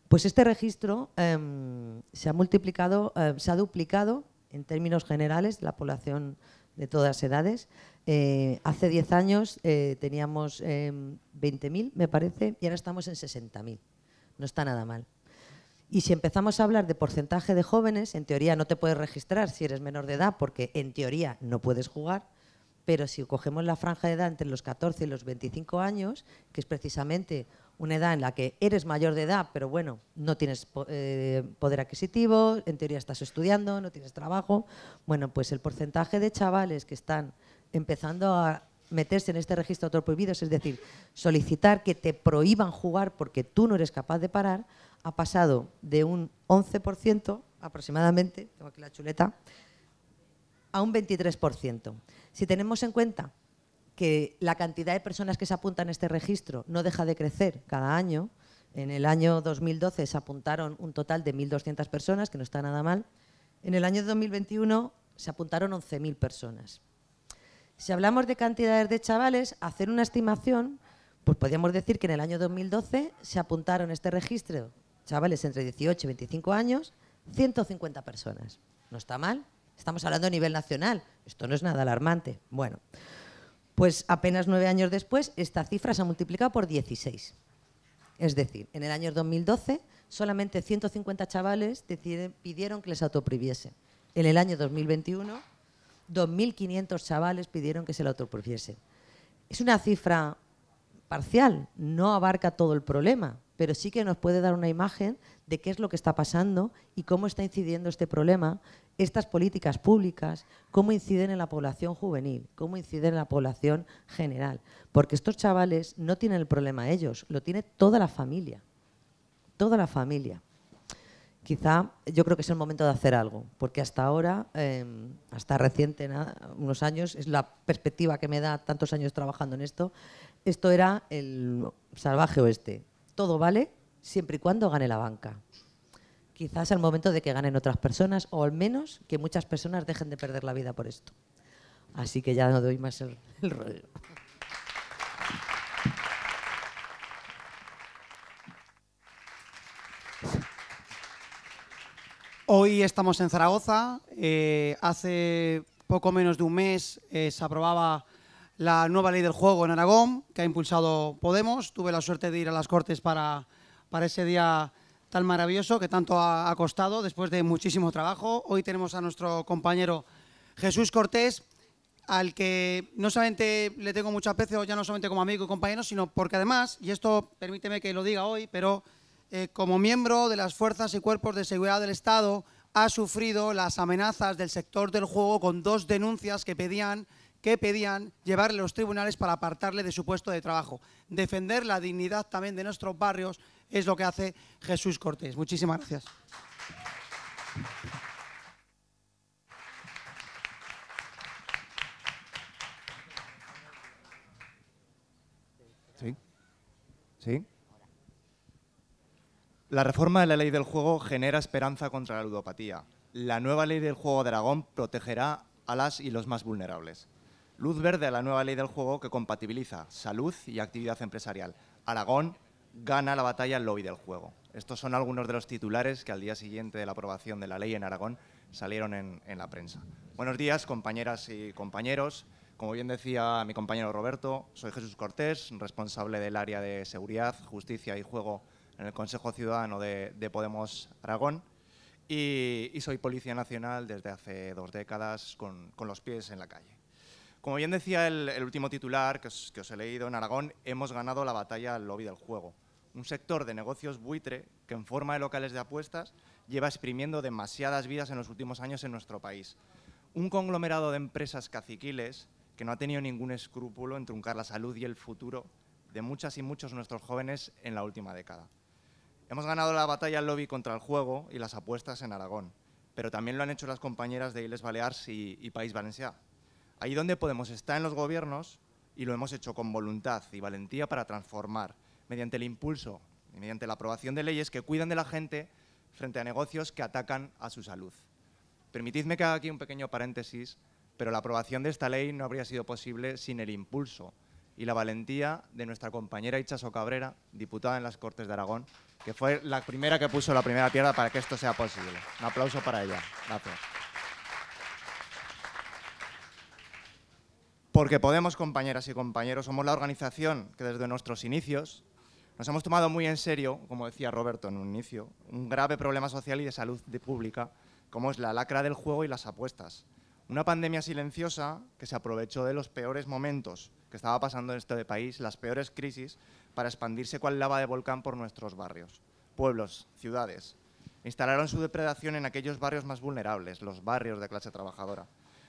Pues este registro em, se ha multiplicado, em, se ha duplicado en términos generales la población de todas edades. Eh, hace 10 años eh, teníamos 20.000, em, me parece, y ahora estamos en 60.000. No está nada mal. Y si empezamos a hablar de porcentaje de jóvenes, en teoría no te puedes registrar si eres menor de edad, porque en teoría no puedes jugar, pero si cogemos la franja de edad entre los 14 y los 25 años, que es precisamente una edad en la que eres mayor de edad, pero bueno, no tienes eh, poder adquisitivo, en teoría estás estudiando, no tienes trabajo, bueno, pues el porcentaje de chavales que están empezando a meterse en este registro de prohibidos, es decir, solicitar que te prohíban jugar porque tú no eres capaz de parar, ha pasado de un 11% aproximadamente, tengo aquí la chuleta, a un 23%. Si tenemos en cuenta que la cantidad de personas que se apuntan a este registro no deja de crecer cada año, en el año 2012 se apuntaron un total de 1.200 personas, que no está nada mal, en el año 2021 se apuntaron 11.000 personas. Si hablamos de cantidades de chavales, hacer una estimación, pues podríamos decir que en el año 2012 se apuntaron a este registro chavales entre 18 y 25 años, 150 personas. ¿No está mal? Estamos hablando a nivel nacional. Esto no es nada alarmante. Bueno, pues apenas nueve años después, esta cifra se ha multiplicado por 16. Es decir, en el año 2012, solamente 150 chavales pidieron que les autopriviesen. En el año 2021, 2.500 chavales pidieron que se la autopriviesen. Es una cifra parcial, no abarca todo el problema, pero sí que nos puede dar una imagen de qué es lo que está pasando y cómo está incidiendo este problema, estas políticas públicas, cómo inciden en la población juvenil, cómo inciden en la población general. Porque estos chavales no tienen el problema ellos, lo tiene toda la familia, toda la familia. Quizá yo creo que es el momento de hacer algo, porque hasta ahora, em, hasta reciente, unos años, es la perspectiva que me da tantos años trabajando en esto, esto era el salvaje oeste, todo vale siempre y cuando gane la banca. Quizás al momento de que ganen otras personas o al menos que muchas personas dejen de perder la vida por esto. Así que ya no doy más el, rollo. Hoy estamos en Zaragoza. Eh, hace poco menos de un mes eh, se aprobaba la nueva ley del juego en Aragón, que ha impulsado Podemos. Tuve la suerte de ir a las Cortes para, para ese día tan maravilloso que tanto ha, costado después de muchísimo trabajo. Hoy tenemos a nuestro compañero Jesús Cortés, al que no solamente le tengo mucho aprecio, ya no solamente como amigo y compañero, sino porque además, y esto permíteme que lo diga hoy, pero eh, como miembro de las fuerzas y cuerpos de seguridad del Estado, ha sufrido las amenazas del sector del juego con dos denuncias que pedían que pedían llevarle los tribunales para apartarle de su puesto de trabajo. Defender la dignidad también de nuestros barrios es lo que hace Jesús Cortés. Muchísimas gracias. La reforma de la ley del juego genera esperanza contra la ludopatía. La nueva ley del juego de Aragón protegerá a las y los más vulnerables. Luz verde a la nueva ley del juego que compatibiliza salud y actividad empresarial. Aragón gana la batalla al lobby del juego. Estos son algunos de los titulares que al día siguiente de la aprobación de la ley en Aragón salieron en, la prensa. Buenos días, compañeras y compañeros. Como bien decía mi compañero Roberto, soy Jesús Cortés, responsable del área de seguridad, justicia y juego en el Consejo Ciudadano de, Podemos Aragón y, soy Policía Nacional desde hace dos décadas con los pies en la calle. Como bien decía el, último titular que os, he leído, en Aragón hemos ganado la batalla al lobby del juego, un sector de negocios buitre que en forma de locales de apuestas lleva exprimiendo demasiadas vidas en los últimos años en nuestro país. Un conglomerado de empresas caciquiles que no ha tenido ningún escrúpulo en truncar la salud y el futuro de muchas y muchos nuestros jóvenes en la última década. Hemos ganado la batalla al lobby contra el juego y las apuestas en Aragón, pero también lo han hecho las compañeras de Iles Balears y, y País Valencià, Ahí donde podemos estar en los gobiernos, y lo hemos hecho con voluntad y valentía para transformar, mediante el impulso y mediante la aprobación de leyes que cuidan de la gente frente a negocios que atacan a su salud. Permitidme que haga aquí un pequeño paréntesis, pero la aprobación de esta ley no habría sido posible sin el impulso y la valentía de nuestra compañera Itxaso Cabrera, diputada en las Cortes de Aragón, que fue la primera que puso la primera piedra para que esto sea posible. Un aplauso para ella. Gracias. porque Podemos, compañeras y compañeros, somos la organización que desde nuestros inicios nos hemos tomado muy en serio, como decía Roberto en un inicio, un grave problema social y de salud pública, como es la lacra del juego y las apuestas. Una pandemia silenciosa que se aprovechó de los peores momentos que estaba pasando en este país, las peores crisis, para expandirse cual lava de volcán por nuestros barrios, pueblos, ciudades. Instalaron su depredación en aquellos barrios más vulnerables, los barrios de clase trabajadora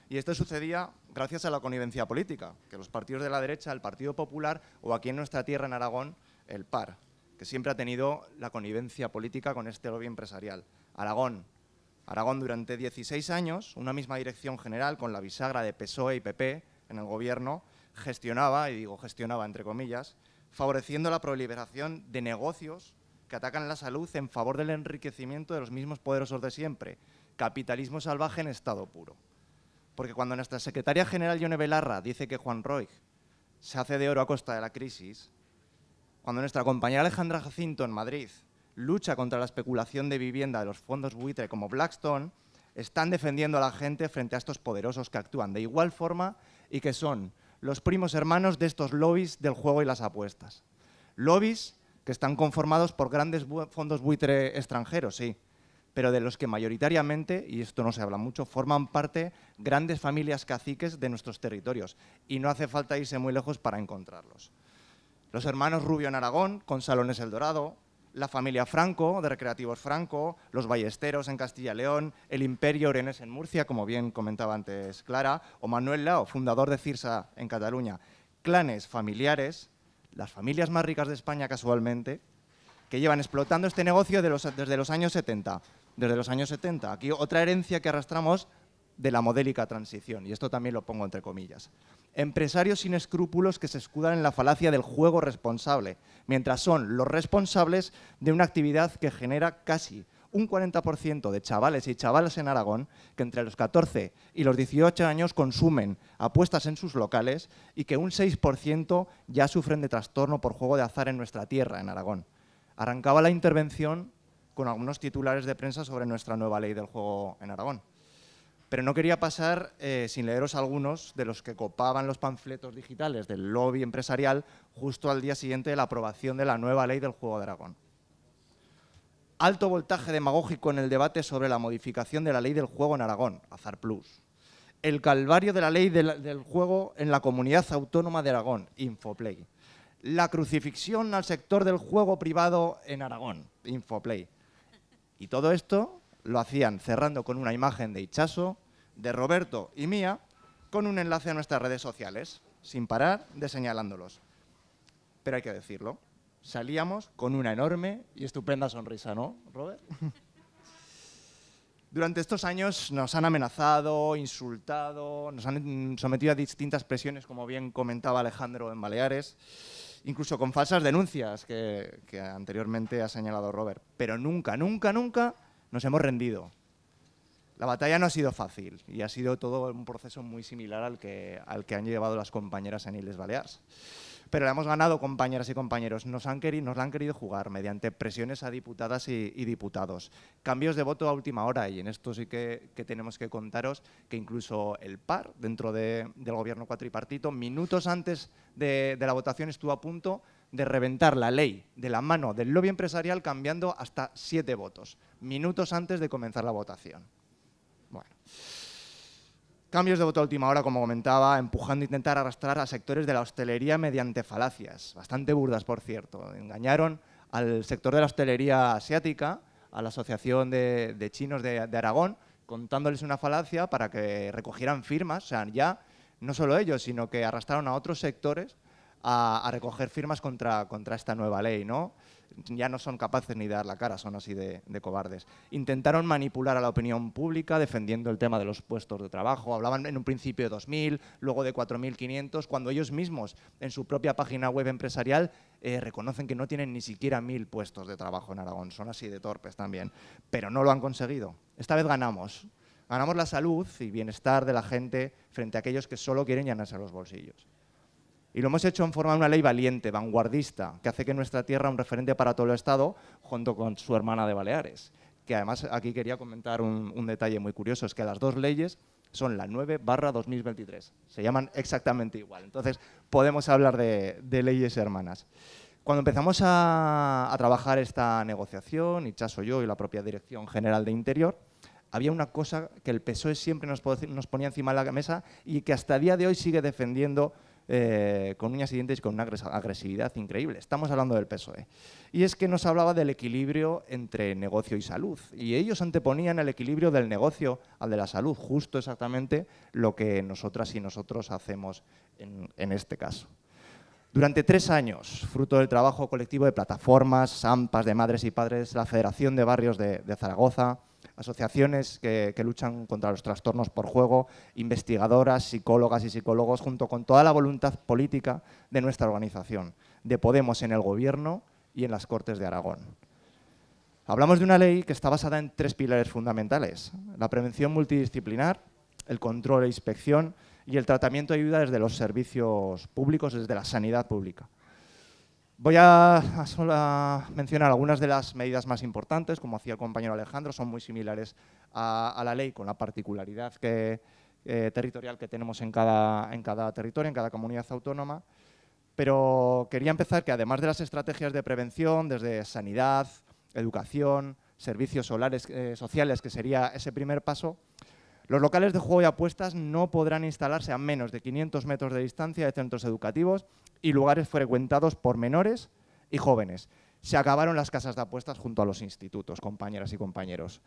y esto sucedía gracias a la connivencia política, que los partidos de la derecha, el Partido Popular o aquí en nuestra tierra, en Aragón, el PAR, que siempre ha tenido la connivencia política con este lobby empresarial. Aragón. Aragón durante 16 años, una misma dirección general con la bisagra de PSOE y PP en el gobierno, gestionaba, y digo gestionaba entre comillas, favoreciendo la proliferación de negocios que atacan la salud en favor del enriquecimiento de los mismos poderosos de siempre. Capitalismo salvaje en estado puro. Porque cuando nuestra secretaria general Yone Belarra dice que Juan Roy se hace de oro a costa de la crisis, cuando nuestra compañera Alejandra Jacinto en Madrid lucha contra la especulación de vivienda de los fondos buitre como Blackstone, están defendiendo a la gente frente a estos poderosos que actúan de igual forma y que son los primos hermanos de estos lobbies del juego y las apuestas. Lobbies que están conformados por grandes fondos buitre extranjeros, sí, pero de los que mayoritariamente, y esto no se habla mucho, forman parte grandes familias caciques de nuestros territorios y no hace falta irse muy lejos para encontrarlos. Los hermanos Rubio en Aragón, con Salones El Dorado, la familia Franco, de Recreativos Franco, los Ballesteros en Castilla León, el Imperio Orenés en Murcia, como bien comentaba antes Clara, o Manuel Lao, fundador de CIRSA en Cataluña. Clanes familiares, las familias más ricas de España casualmente, que llevan explotando este negocio desde los años 70 desde los años 70. Aquí otra herencia que arrastramos de la modélica transición, y esto también lo pongo entre comillas. Empresarios sin escrúpulos que se escudan en la falacia del juego responsable, mientras son los responsables de una actividad que genera casi un 40% de chavales y chavalas en Aragón que entre los 14 y los 18 años consumen apuestas en sus locales y que un 6% ya sufren de trastorno por juego de azar en nuestra tierra, en Aragón. Arrancaba la intervención con algunos titulares de prensa sobre nuestra nueva ley del juego en Aragón. Pero no quería pasar eh, sin leeros algunos de los que copaban los panfletos digitales del lobby empresarial justo al día siguiente de la aprobación de la nueva ley del juego de Aragón. Alto voltaje demagógico en el debate sobre la modificación de la ley del juego en Aragón, Azar Plus. El calvario de la ley del juego en la comunidad autónoma de Aragón, Infoplay. La crucifixión al sector del juego privado en Aragón, Infoplay y todo esto lo hacían cerrando con una imagen de Ichaso, de Roberto y mía, con un enlace a nuestras redes sociales, sin parar de señalándolos. Pero hay que decirlo, salíamos con una enorme y estupenda sonrisa, ¿no, Robert? Durante estos años nos han amenazado, insultado, nos han sometido a distintas presiones, como bien comentaba Alejandro en Baleares incluso con falsas denuncias que, anteriormente ha señalado Robert. Pero nunca, nunca, nunca nos hemos rendido. La batalla no ha sido fácil y ha sido todo un proceso muy similar al que, al que han llevado las compañeras en Iles Baleares pero la hemos ganado compañeras y compañeros. Nos, han querido, nos la han querido jugar mediante presiones a diputadas y, diputados. Cambios de voto a última hora y en esto sí que, tenemos que contaros que incluso el PAR, dentro del gobierno cuatripartito, minutos antes de, de la votación estuvo a punto de reventar la ley de la mano del lobby empresarial cambiando hasta siete votos, minutos antes de comenzar la votación. Bueno. Cambios de voto a última hora, como comentaba, empujando a intentar arrastrar a sectores de la hostelería mediante falacias, bastante burdas, por cierto. Engañaron al sector de la hostelería asiática, a la Asociación de, Chinos de, Aragón, contándoles una falacia para que recogieran firmas, o sea, ya no solo ellos, sino que arrastraron a otros sectores a, recoger firmas contra, contra esta nueva ley, ¿no? ya no son capaces ni de dar la cara, son así de, cobardes. Intentaron manipular a la opinión pública defendiendo el tema de los puestos de trabajo. Hablaban en un principio de 2.000, luego de 4.500, cuando ellos mismos en su propia página web empresarial eh, reconocen que no tienen ni siquiera 1.000 puestos de trabajo en Aragón. Son así de torpes también, pero no lo han conseguido. Esta vez ganamos. Ganamos la salud y bienestar de la gente frente a aquellos que solo quieren llenarse los bolsillos. Y lo hemos hecho en forma de una ley valiente, vanguardista, que hace que nuestra tierra un referente para todo el Estado, junto con su hermana de Baleares. Que además aquí quería comentar un, detalle muy curioso, es que las dos leyes son la 9 2023. Se llaman exactamente igual. Entonces podemos hablar de, leyes hermanas. Cuando empezamos a, trabajar esta negociación, y Chaso yo y la propia Dirección General de Interior, había una cosa que el PSOE siempre nos, nos ponía encima de la mesa y que hasta el día de hoy sigue defendiendo eh, con uñas y dientes y con una agresividad increíble. Estamos hablando del PSOE. Eh. Y es que nos hablaba del equilibrio entre negocio y salud. Y ellos anteponían el equilibrio del negocio al de la salud, justo exactamente lo que nosotras y nosotros hacemos en, este caso. Durante tres años, fruto del trabajo colectivo de plataformas, AMPAs de madres y padres, la Federación de Barrios de Zaragoza, asociaciones que, luchan contra los trastornos por juego, investigadoras, psicólogas y psicólogos, junto con toda la voluntad política de nuestra organización, de Podemos en el Gobierno y en las Cortes de Aragón. Hablamos de una ley que está basada en tres pilares fundamentales, la prevención multidisciplinar, el control e inspección y el tratamiento de ayuda desde los servicios públicos, desde la sanidad pública. Voy a, mencionar algunas de las medidas más importantes, como hacía el compañero Alejandro, son muy similares a, la ley, con la particularidad eh, territorial que tenemos en cada, territorio, en cada comunidad autónoma. Pero quería empezar que además de las estrategias de prevención, desde sanidad, educación, servicios solares, eh, sociales, que sería ese primer paso, los locales de juego y apuestas no podrán instalarse a menos de 500 metros de distancia de centros educativos y lugares frecuentados por menores y jóvenes. Se acabaron las casas de apuestas junto a los institutos, compañeras y compañeros.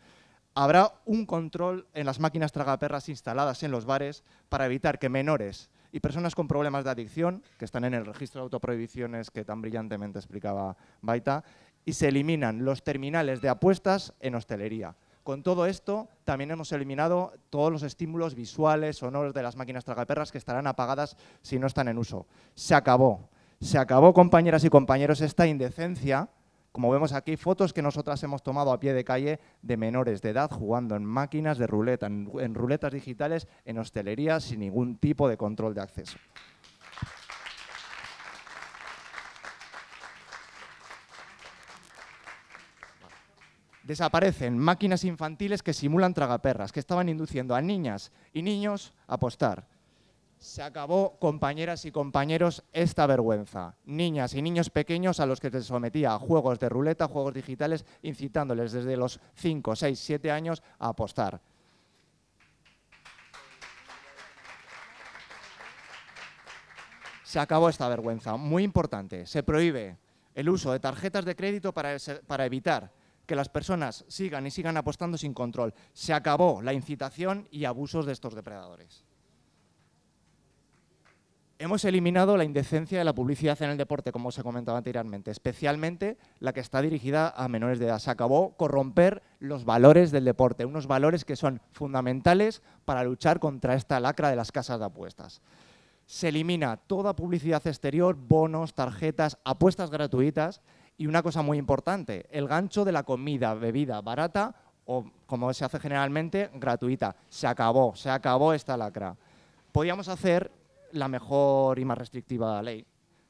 Habrá un control en las máquinas tragaperras instaladas en los bares para evitar que menores y personas con problemas de adicción, que están en el registro de autoprohibiciones que tan brillantemente explicaba Baita, y se eliminan los terminales de apuestas en hostelería. Con todo esto, también hemos eliminado todos los estímulos visuales, sonoros de las máquinas tragaperras que estarán apagadas si no están en uso. Se acabó. Se acabó, compañeras y compañeros, esta indecencia. Como vemos aquí, fotos que nosotras hemos tomado a pie de calle de menores de edad jugando en máquinas de ruleta, en, ruletas digitales, en hostelerías sin ningún tipo de control de acceso. desaparecen máquinas infantiles que simulan tragaperras, que estaban induciendo a niñas y niños a apostar. Se acabó, compañeras y compañeros, esta vergüenza. Niñas y niños pequeños a los que se sometía a juegos de ruleta, juegos digitales, incitándoles desde los 5, 6, 7 años a apostar. Se acabó esta vergüenza, muy importante. Se prohíbe el uso de tarjetas de crédito para, para evitar que las personas sigan y sigan apostando sin control. Se acabó la incitación y abusos de estos depredadores. Hemos eliminado la indecencia de la publicidad en el deporte, como se comentaba anteriormente, especialmente la que está dirigida a menores de edad. Se acabó corromper los valores del deporte, unos valores que son fundamentales para luchar contra esta lacra de las casas de apuestas. Se elimina toda publicidad exterior, bonos, tarjetas, apuestas gratuitas y una cosa muy importante, el gancho de la comida, bebida barata o, como se hace generalmente, gratuita. Se acabó, se acabó esta lacra. Podíamos hacer la mejor y más restrictiva ley,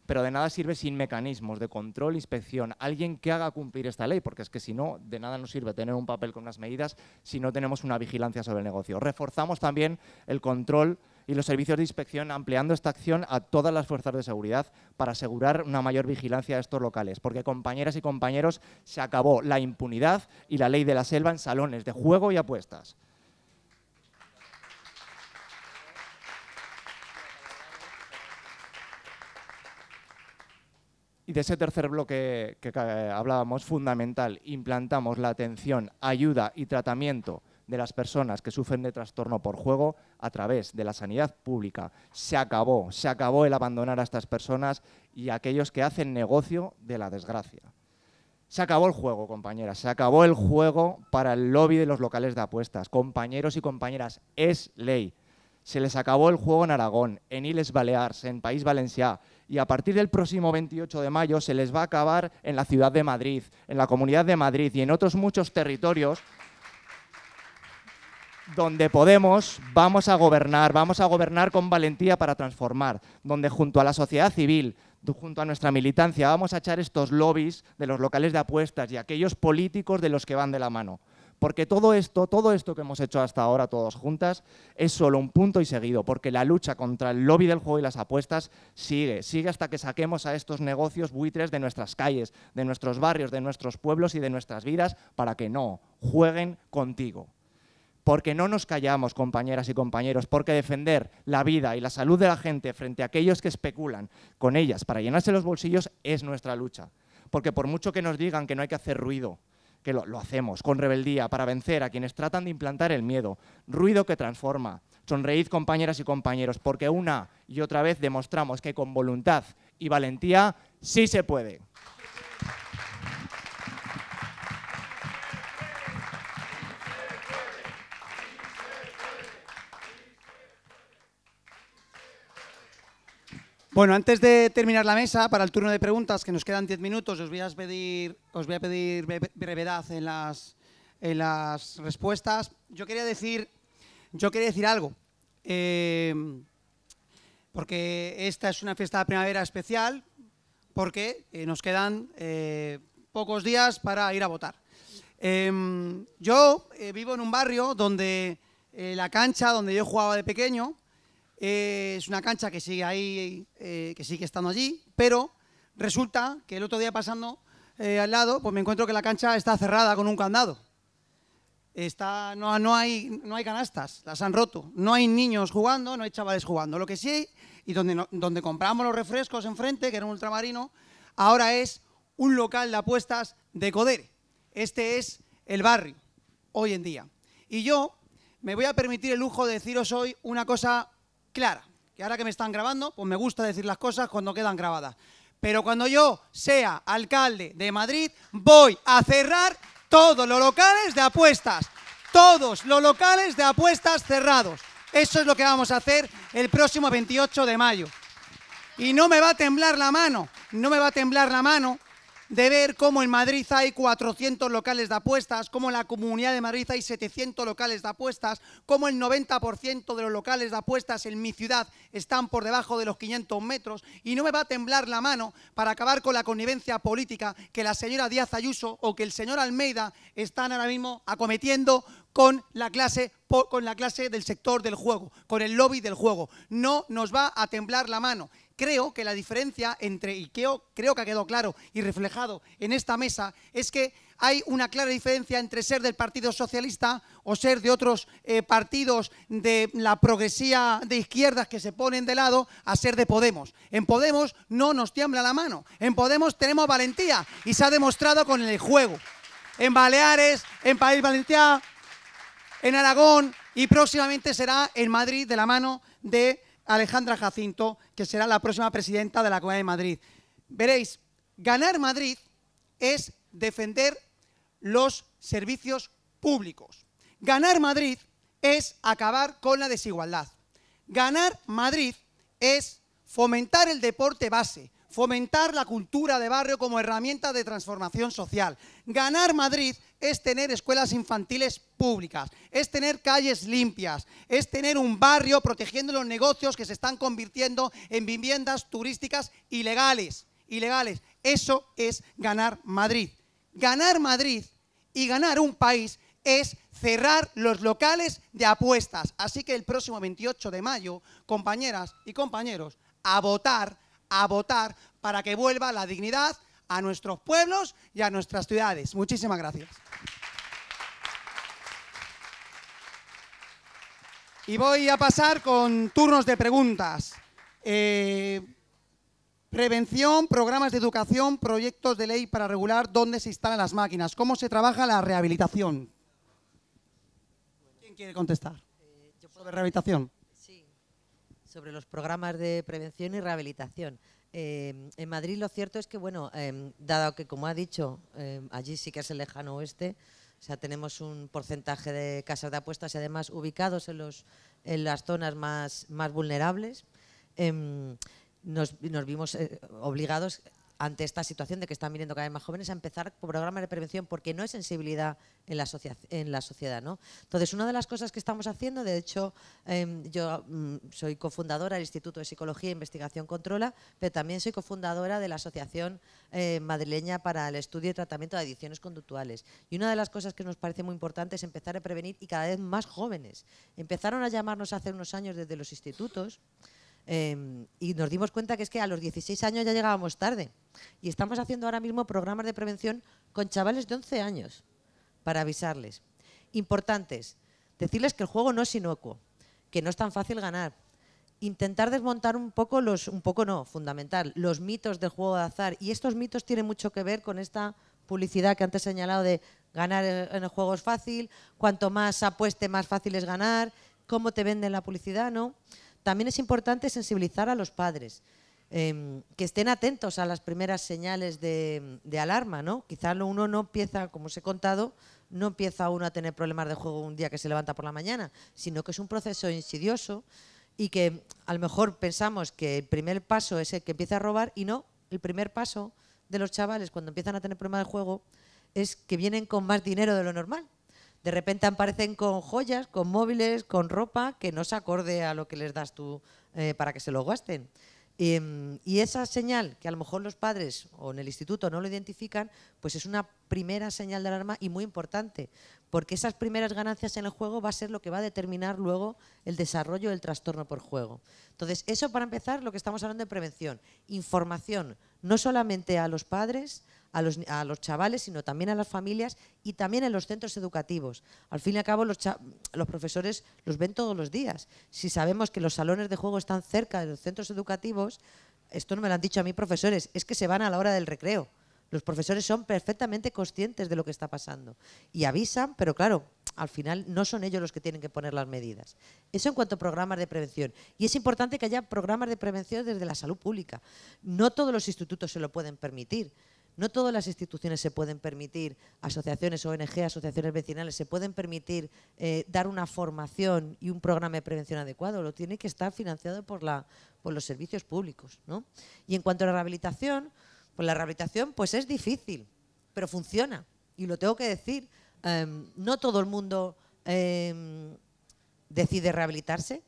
pero de nada sirve sin mecanismos de control, inspección, alguien que haga cumplir esta ley, porque es que si no, de nada nos sirve tener un papel con unas medidas si no tenemos una vigilancia sobre el negocio. Reforzamos también el control y los servicios de inspección ampliando esta acción a todas las fuerzas de seguridad para asegurar una mayor vigilancia de estos locales. Porque, compañeras y compañeros, se acabó la impunidad y la ley de la selva en salones de juego y apuestas. Y de ese tercer bloque que hablábamos, fundamental, implantamos la atención, ayuda y tratamiento de las personas que sufren de trastorno por juego a través de la sanidad pública. Se acabó, se acabó el abandonar a estas personas y a aquellos que hacen negocio de la desgracia. Se acabó el juego, compañeras, se acabó el juego para el lobby de los locales de apuestas. Compañeros y compañeras, es ley. Se les acabó el juego en Aragón, en Iles Balears, en País valenciá y a partir del próximo 28 de mayo se les va a acabar en la ciudad de Madrid, en la comunidad de Madrid y en otros muchos territorios donde podemos, vamos a gobernar, vamos a gobernar con valentía para transformar, donde junto a la sociedad civil, junto a nuestra militancia, vamos a echar estos lobbies de los locales de apuestas y aquellos políticos de los que van de la mano. Porque todo esto, todo esto que hemos hecho hasta ahora todos juntas, es solo un punto y seguido, porque la lucha contra el lobby del juego y las apuestas sigue, sigue hasta que saquemos a estos negocios buitres de nuestras calles, de nuestros barrios, de nuestros pueblos y de nuestras vidas, para que no jueguen contigo porque no nos callamos, compañeras y compañeros, porque defender la vida y la salud de la gente frente a aquellos que especulan con ellas para llenarse los bolsillos es nuestra lucha. Porque por mucho que nos digan que no hay que hacer ruido, que lo, hacemos con rebeldía para vencer a quienes tratan de implantar el miedo, ruido que transforma. Sonreíd, compañeras y compañeros, porque una y otra vez demostramos que con voluntad y valentía sí se puede. Bueno, antes de terminar la mesa, para el turno de preguntas, que nos quedan 10 minutos, os voy a pedir, os voy a pedir brevedad en las, respuestas. Yo quería decir, yo quería decir algo, eh, porque esta es una fiesta de primavera especial, porque eh, nos quedan eh, pocos días para ir a votar. Em, yo vivo en un barrio donde la cancha donde yo jugaba de pequeño eh, es una cancha que sigue ahí, eh, que sigue estando allí, pero resulta que el otro día pasando eh, al lado, pues me encuentro que la cancha está cerrada con un candado. Está, no, hay, no hay canastas, las han roto. No hay niños jugando, no hay chavales jugando. Lo que sí hay, y donde, donde compramos los refrescos enfrente, que era un ultramarino, ahora es un local de apuestas de Codere. Este es el barrio, hoy en día. Y yo me voy a permitir el lujo de deciros hoy una cosa clara. Que ahora que me están grabando, pues me gusta decir las cosas cuando quedan grabadas. Pero cuando yo sea alcalde de Madrid, voy a cerrar todos los locales de apuestas. Todos los locales de apuestas cerrados. Eso es lo que vamos a hacer el próximo 28 de mayo. Y no me va a temblar la mano, no me va a temblar la mano de ver cómo en Madrid hay 400 locales de apuestas, cómo en la Comunidad de Madrid hay 700 locales de apuestas, cómo el 90% de los locales de apuestas en mi ciudad están por debajo de los 500 metros y no me va a temblar la mano para acabar con la connivencia política que la señora Díaz Ayuso o que el señor Almeida están ahora mismo acometiendo con la clase con la clase del sector del juego, con el lobby del juego. No nos va a temblar la mano creo que la diferencia entre, y creo, que ha quedado claro y reflejado en esta mesa, es que hay una clara diferencia entre ser del Partido Socialista o ser de otros eh, partidos de la progresía de izquierdas que se ponen de lado a ser de Podemos. En Podemos no nos tiembla la mano, en Podemos tenemos valentía y se ha demostrado con el juego. En Baleares, en País Valenciá, en Aragón y próximamente será en Madrid de la mano de Alejandra Jacinto, que será la próxima presidenta de la Comunidad de Madrid. Veréis, ganar Madrid es defender los servicios públicos. Ganar Madrid es acabar con la desigualdad. Ganar Madrid es fomentar el deporte base, fomentar la cultura de barrio como herramienta de transformación social. Ganar Madrid es tener escuelas infantiles públicas, es tener calles limpias, es tener un barrio protegiendo los negocios que se están convirtiendo en viviendas turísticas ilegales, ilegales. Eso es ganar Madrid. Ganar Madrid y ganar un país es cerrar los locales de apuestas. Así que el próximo 28 de mayo, compañeras y compañeros, a votar, a votar para que vuelva la dignidad, a nuestros pueblos y a nuestras ciudades. Muchísimas gracias. Y voy a pasar con turnos de preguntas. Eh, prevención, programas de educación, proyectos de ley para regular dónde se instalan las máquinas. ¿Cómo se trabaja la rehabilitación? ¿Quién quiere contestar? Eh, sobre rehabilitación. Sí, sobre los programas de prevención y rehabilitación. Eh, en Madrid lo cierto es que, bueno, em, dado que, como ha dicho, em, allí sí que es el lejano oeste, o sea, tenemos un porcentaje de casas de apuestas y además ubicados en, los, en las zonas más, más vulnerables, em, nos, nos, vimos eh, obligados ante esta situación de que están viniendo cada vez más jóvenes a empezar programas de prevención porque no hay sensibilidad en la, sociedad. ¿no? Entonces, una de las cosas que estamos haciendo, de hecho, em, yo mm, soy cofundadora del Instituto de Psicología e Investigación Controla, pero también soy cofundadora de la Asociación eh, Madrileña para el Estudio y Tratamiento de Adicciones Conductuales. Y una de las cosas que nos parece muy importante es empezar a prevenir y cada vez más jóvenes. Empezaron a llamarnos hace unos años desde los institutos Em, y nos dimos cuenta que es que a los 16 años ya llegábamos tarde. Y estamos haciendo ahora mismo programas de prevención con chavales de 11 años para avisarles. Importantes, decirles que el juego no es inocuo, que no es tan fácil ganar. Intentar desmontar un poco los, un poco no, fundamental, los mitos del juego de azar. Y estos mitos tienen mucho que ver con esta publicidad que antes he señalado de ganar en el juego es fácil, cuanto más apueste más fácil es ganar, cómo te venden la publicidad, ¿no? También es importante sensibilizar a los padres, em, que estén atentos a las primeras señales de, alarma, ¿no? Quizá uno no empieza, como os he contado, no empieza uno a tener problemas de juego un día que se levanta por la mañana, sino que es un proceso insidioso y que a lo mejor pensamos que el primer paso es el que empieza a robar y no, el primer paso de los chavales cuando empiezan a tener problemas de juego es que vienen con más dinero de lo normal de repente aparecen con joyas, con móviles, con ropa que no se acorde a lo que les das tú eh, para que se lo gasten. Y, em, y esa señal que a lo mejor los padres o en el instituto no lo identifican, pues es una primera señal de alarma y muy importante, porque esas primeras ganancias en el juego va a ser lo que va a determinar luego el desarrollo del trastorno por juego. Entonces, eso para empezar, lo que estamos hablando de prevención, información, no solamente a los padres, a los, chavales, sino también a las familias y también en los centros educativos. Al fin y al cabo, los, los, profesores los ven todos los días. Si sabemos que los salones de juego están cerca de los centros educativos, esto no me lo han dicho a mí profesores, es que se van a la hora del recreo. Los profesores son perfectamente conscientes de lo que está pasando y avisan, pero claro, al final no son ellos los que tienen que poner las medidas. Eso en cuanto a programas de prevención. Y es importante que haya programas de prevención desde la salud pública. No todos los institutos se lo pueden permitir. No todas las instituciones se pueden permitir, asociaciones, ONG, asociaciones vecinales, se pueden permitir eh, dar una formación y un programa de prevención adecuado. Lo tiene que estar financiado por, los servicios públicos. Y en cuanto a la rehabilitación, pues la rehabilitación pues es difícil, pero funciona. Y lo tengo que decir, em, no todo el mundo em, decide rehabilitarse,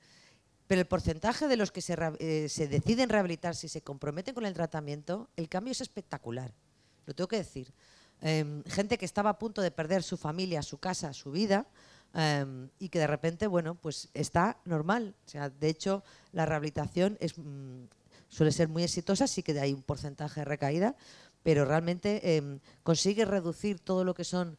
pero el porcentaje de los que se, eh, se, deciden rehabilitarse y se comprometen con el tratamiento, el cambio es espectacular lo tengo que decir. Em, gente que estaba a punto de perder su familia, su casa, su vida, em, y que de repente, bueno, pues está normal. O sea, de hecho, la rehabilitación mm, suele ser muy exitosa, sí que hay un porcentaje de recaída, pero realmente em, consigue reducir todo lo que son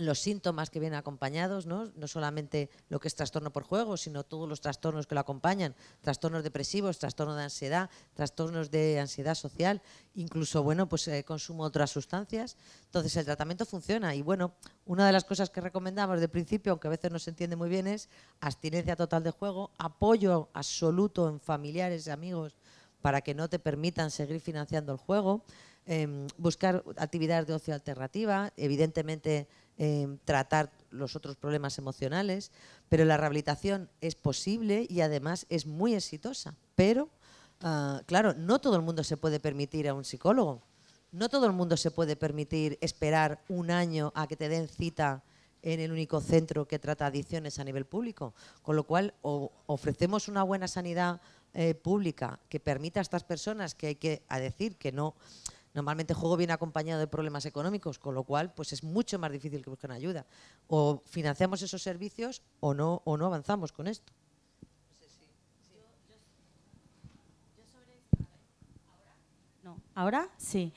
los síntomas que vienen acompañados, ¿no? solamente lo que es trastorno por juego, sino todos los trastornos que lo acompañan, trastornos depresivos, trastorno de ansiedad, trastornos de ansiedad social, incluso bueno, pues eh, consumo de otras sustancias. Entonces el tratamiento funciona y bueno, una de las cosas que recomendamos de principio, aunque a veces no se entiende muy bien, es abstinencia total de juego, apoyo absoluto en familiares y amigos para que no te permitan seguir financiando el juego, em, buscar actividades de ocio alternativa, evidentemente Em, tratar los otros problemas emocionales, pero la rehabilitación es posible y además es muy exitosa. Pero, ah, claro, no todo el mundo se puede permitir a un psicólogo, no todo el mundo se puede permitir esperar un año a que te den cita en el único centro que trata adicciones a nivel público. Con lo cual, ofrecemos una buena sanidad eh, pública que permita a estas personas, que hay que decir que no Normalmente el juego viene acompañado de problemas económicos, con lo cual pues es mucho más difícil que busquen ayuda. O financiamos esos servicios o no, o no avanzamos con esto. ¿Ahora? Sí.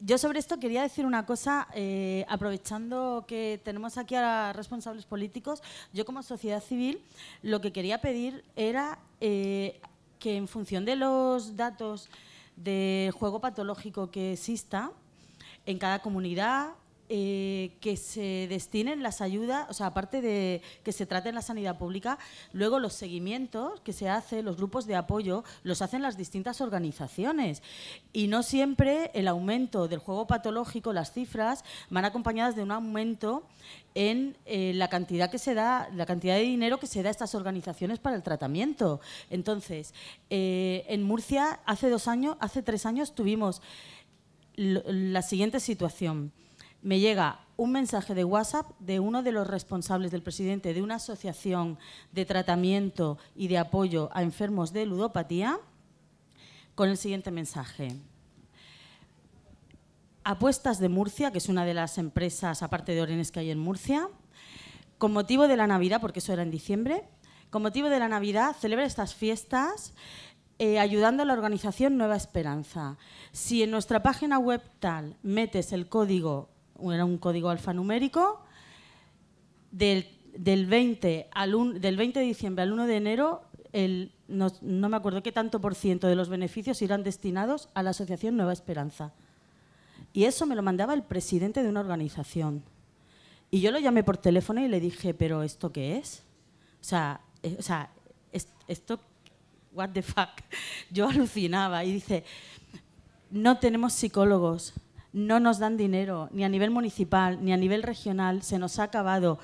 Yo sobre esto quería decir una cosa, eh, aprovechando que tenemos aquí a responsables políticos, yo como sociedad civil lo que quería pedir era eh, que en función de los datos de juego patológico que exista en cada comunidad eh, que se destinen las ayudas, o sea, aparte de que se trate en la sanidad pública, luego los seguimientos que se hacen, los grupos de apoyo, los hacen las distintas organizaciones. Y no siempre el aumento del juego patológico, las cifras, van acompañadas de un aumento en eh, la cantidad que se da, la cantidad de dinero que se da a estas organizaciones para el tratamiento. Entonces, eh, en Murcia hace dos años, hace tres años tuvimos la siguiente situación me llega un mensaje de WhatsApp de uno de los responsables del presidente de una asociación de tratamiento y de apoyo a enfermos de ludopatía con el siguiente mensaje. Apuestas de Murcia, que es una de las empresas, aparte de Orenes, que hay en Murcia, con motivo de la Navidad, porque eso era en diciembre, con motivo de la Navidad, celebra estas fiestas eh, ayudando a la organización Nueva Esperanza. Si en nuestra página web tal metes el código era un código alfanumérico. Del, del 20 de diciembre al 1 de enero, no, me acuerdo qué tanto por ciento de los beneficios irán destinados a la Asociación Nueva Esperanza. Y eso me lo mandaba el presidente de una organización. Y yo lo llamé por teléfono y le dije, ¿pero esto qué es? O sea, eh, sea esto, what the fuck. Yo alucinaba y dice, no tenemos psicólogos, no nos dan dinero, ni a nivel municipal, ni a nivel regional, se nos ha acabado.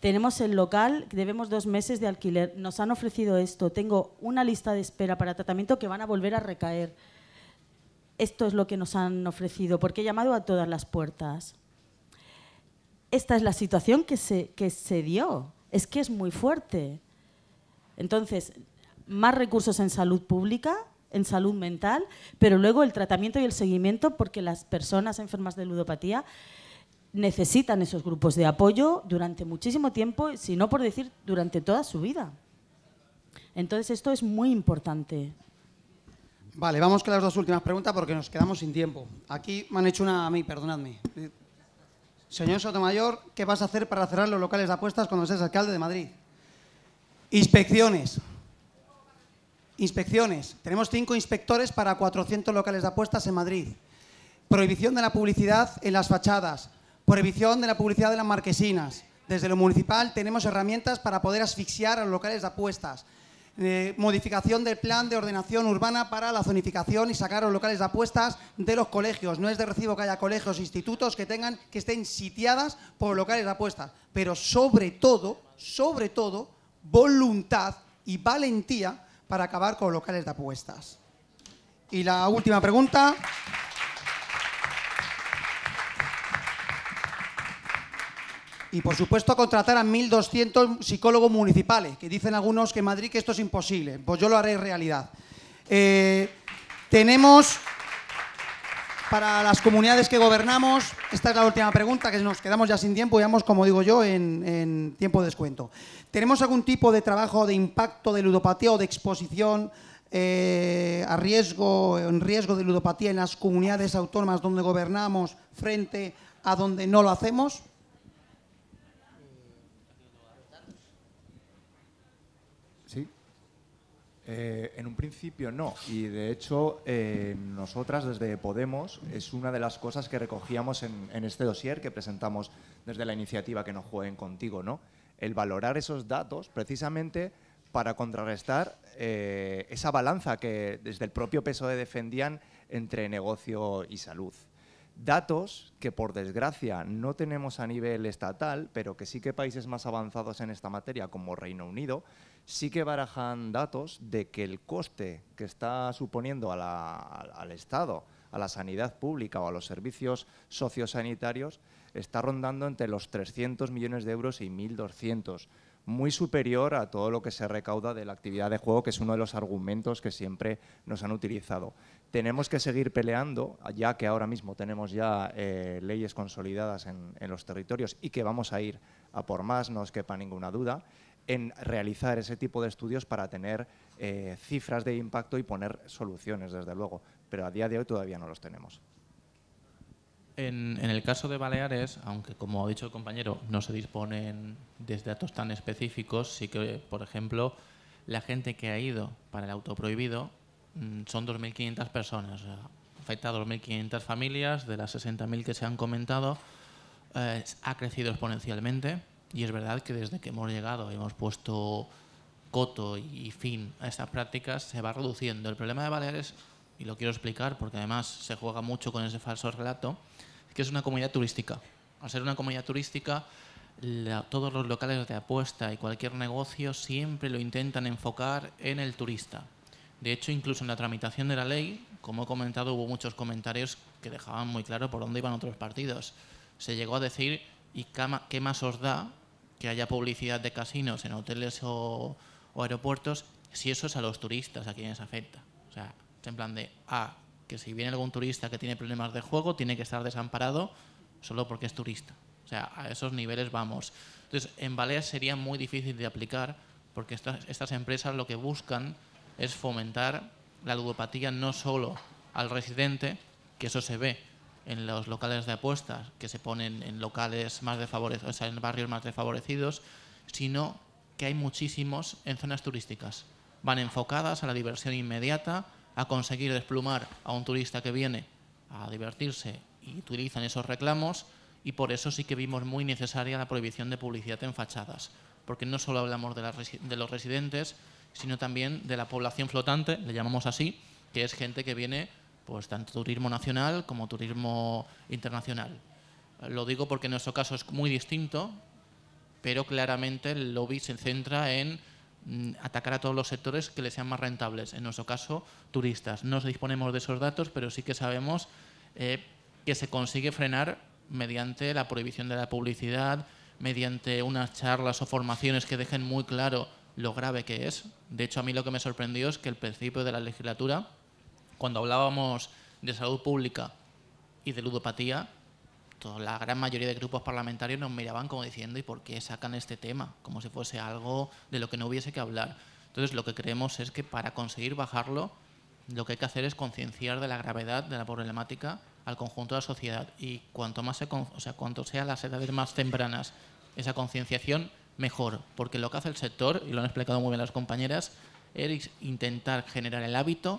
Tenemos el local, debemos dos meses de alquiler, nos han ofrecido esto, tengo una lista de espera para tratamiento que van a volver a recaer. Esto es lo que nos han ofrecido, porque he llamado a todas las puertas. Esta es la situación que se, que se dio, es que es muy fuerte. Entonces, más recursos en salud pública, en salud mental, pero luego el tratamiento y el seguimiento, porque las personas enfermas de ludopatía necesitan esos grupos de apoyo durante muchísimo tiempo, si no por decir durante toda su vida. Entonces esto es muy importante. Vale, vamos con las dos últimas preguntas porque nos quedamos sin tiempo. Aquí me han hecho una a mí, perdonadme. Señor Sotomayor, ¿qué vas a hacer para cerrar los locales de apuestas cuando seas alcalde de Madrid? Inspecciones. Inspecciones. Tenemos cinco inspectores para 400 locales de apuestas en Madrid. Prohibición de la publicidad en las fachadas. Prohibición de la publicidad de las marquesinas. Desde lo municipal tenemos herramientas para poder asfixiar a los locales de apuestas. Eh, modificación del plan de ordenación urbana para la zonificación y sacar los locales de apuestas de los colegios. No es de recibo que haya colegios, e institutos que tengan que estén sitiadas por locales de apuestas, pero sobre todo, sobre todo, voluntad y valentía para acabar con locales de apuestas. Y la última pregunta. Y por supuesto contratar a 1.200 psicólogos municipales, que dicen algunos que en Madrid esto es imposible. Pues yo lo haré realidad. Eh, tenemos para las comunidades que gobernamos. Esta es la última pregunta, que nos quedamos ya sin tiempo, vamos, como digo yo, en, tiempo de descuento. ¿Tenemos algún tipo de trabajo de impacto de ludopatía o de exposición eh, a riesgo, en riesgo de ludopatía en las comunidades autónomas donde gobernamos frente a donde no lo hacemos? Eh, en un principio no, y de hecho eh, nosotras desde Podemos es una de las cosas que recogíamos en, este dossier que presentamos desde la iniciativa que nos jueguen contigo, ¿no? El valorar esos datos precisamente para contrarrestar eh, esa balanza que desde el propio PSOE defendían entre negocio y salud. Datos que por desgracia no tenemos a nivel estatal, pero que sí que países más avanzados en esta materia como Reino Unido sí que barajan datos de que el coste que está suponiendo al Estado, a la sanidad pública o a los servicios sociosanitarios está rondando entre los 300 millones de euros y 1.200, muy superior a todo lo que se recauda de la actividad de juego, que es uno de los argumentos que siempre nos han utilizado. Tenemos que seguir peleando, ya que ahora mismo tenemos ya eh, leyes consolidadas en, en los territorios y que vamos a ir a por más, no os quepa ninguna duda en realizar ese tipo de estudios para tener eh, cifras de impacto y poner soluciones, desde luego, pero a día de hoy todavía no los tenemos. En, el caso de Baleares, aunque como ha dicho el compañero, no se disponen de datos tan específicos, sí que, por ejemplo, la gente que ha ido para el auto prohibido mm, son 2.500 personas. Afecta a 2.500 familias, de las 60.000 que se han comentado, eh, ha crecido exponencialmente y es verdad que desde que hemos llegado y hemos puesto coto y fin a estas prácticas, se va reduciendo. El problema de Baleares, y lo quiero explicar porque además se juega mucho con ese falso relato, es que es una comunidad turística. Al ser una comunidad turística, todos los locales de apuesta y cualquier negocio siempre lo intentan enfocar en el turista. De hecho, incluso en la tramitación de la ley, como he comentado, hubo muchos comentarios que dejaban muy claro por dónde iban otros partidos. Se llegó a decir, ¿y qué más os da que haya publicidad de casinos en hoteles o, aeropuertos, si eso es a los turistas a quienes afecta. O sea, en plan de, a ah, que si viene algún turista que tiene problemas de juego, tiene que estar desamparado solo porque es turista. O sea, a esos niveles vamos. Entonces, en Baleas sería muy difícil de aplicar porque estas, estas empresas lo que buscan es fomentar la ludopatía no solo al residente, que eso se ve, en los locales de apuestas que se ponen en locales más desfavorecidos, en barrios más desfavorecidos, sino que hay muchísimos en zonas turísticas. Van enfocadas a la diversión inmediata, a conseguir desplumar a un turista que viene a divertirse y utilizan esos reclamos y por eso sí que vimos muy necesaria la prohibición de publicidad en fachadas, porque no solo hablamos de los residentes, sino también de la población flotante, le llamamos así, que es gente que viene pues tanto turismo nacional como turismo internacional. Lo digo porque en nuestro caso es muy distinto, pero claramente el lobby se centra en mm, atacar a todos los sectores que les sean más rentables. En nuestro caso, turistas. No disponemos de esos datos, pero sí que sabemos eh, que se consigue frenar mediante la prohibición de la publicidad, mediante unas charlas o formaciones que dejen muy claro lo grave que es. De hecho, a mí lo que me sorprendió es que el principio de la legislatura cuando hablábamos de salud pública y de ludopatía, toda la gran mayoría de grupos parlamentarios nos miraban como diciendo ¿y por qué sacan este tema? Como si fuese algo de lo que no hubiese que hablar. Entonces lo que creemos es que para conseguir bajarlo, lo que hay que hacer es concienciar de la gravedad de la problemática al conjunto de la sociedad. Y cuanto más se, o sea, cuanto sea las edades más tempranas esa concienciación, mejor. Porque lo que hace el sector, y lo han explicado muy bien las compañeras, es intentar generar el hábito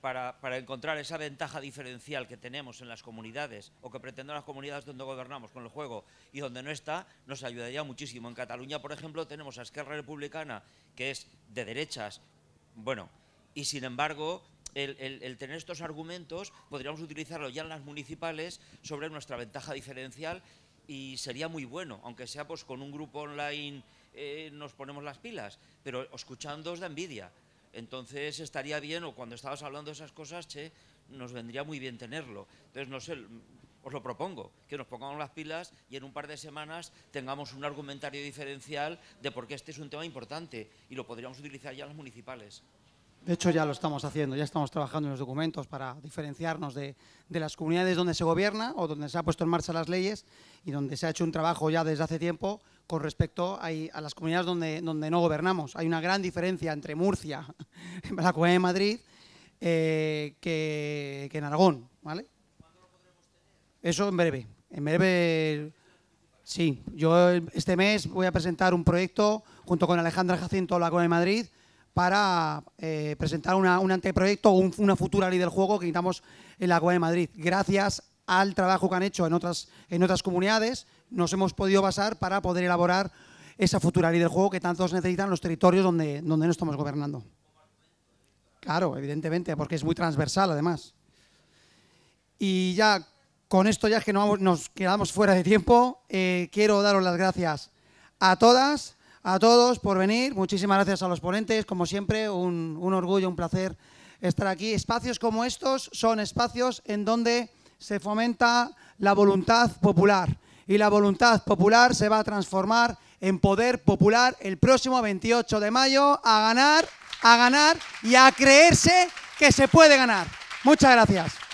para, encontrar esa ventaja diferencial que tenemos en las comunidades o que pretenden las comunidades donde gobernamos con el juego y donde no está, nos ayudaría muchísimo. En Cataluña, por ejemplo, tenemos a Esquerra Republicana, que es de derechas, bueno, y sin embargo... El, tener estos argumentos podríamos utilizarlo ya en las municipales sobre nuestra ventaja diferencial y sería muy bueno, aunque sea pues con un grupo online eh, nos ponemos las pilas, pero escuchando da envidia. Entonces estaría bien, o cuando estabas hablando de esas cosas, che, nos vendría muy bien tenerlo. Entonces, no sé, os lo propongo, que nos pongamos las pilas y en un par de semanas tengamos un argumentario diferencial de por qué este es un tema importante y lo podríamos utilizar ya en las municipales. De hecho, ya lo estamos haciendo, ya estamos trabajando en los documentos para diferenciarnos de, las comunidades donde se gobierna o donde se ha puesto en marcha las leyes y donde se ha hecho un trabajo ya desde hace tiempo con respecto a, las comunidades donde, donde, no gobernamos. Hay una gran diferencia entre Murcia, la Comunidad de Madrid, eh, que, en Aragón. ¿vale? Eso en breve. En breve, sí. Yo este mes voy a presentar un proyecto junto con Alejandra Jacinto, la Comunidad de Madrid, para eh, presentar un anteproyecto o una futura ley del juego que necesitamos en la Cueva de Madrid. Gracias al trabajo que han hecho en otras, en otras comunidades, nos hemos podido basar para poder elaborar esa futura ley del juego que tantos necesitan los territorios donde, donde no estamos gobernando. Claro, evidentemente, porque es muy transversal además. Y ya con esto ya es que nos quedamos fuera de tiempo. Eh, quiero daros las gracias a todas a todos por venir. Muchísimas gracias a los ponentes. Como siempre, un, orgullo, un placer estar aquí. Espacios como estos son espacios en donde se fomenta la voluntad popular. Y la voluntad popular se va a transformar en poder popular el próximo 28 de mayo a ganar, a ganar y a creerse que se puede ganar. Muchas gracias.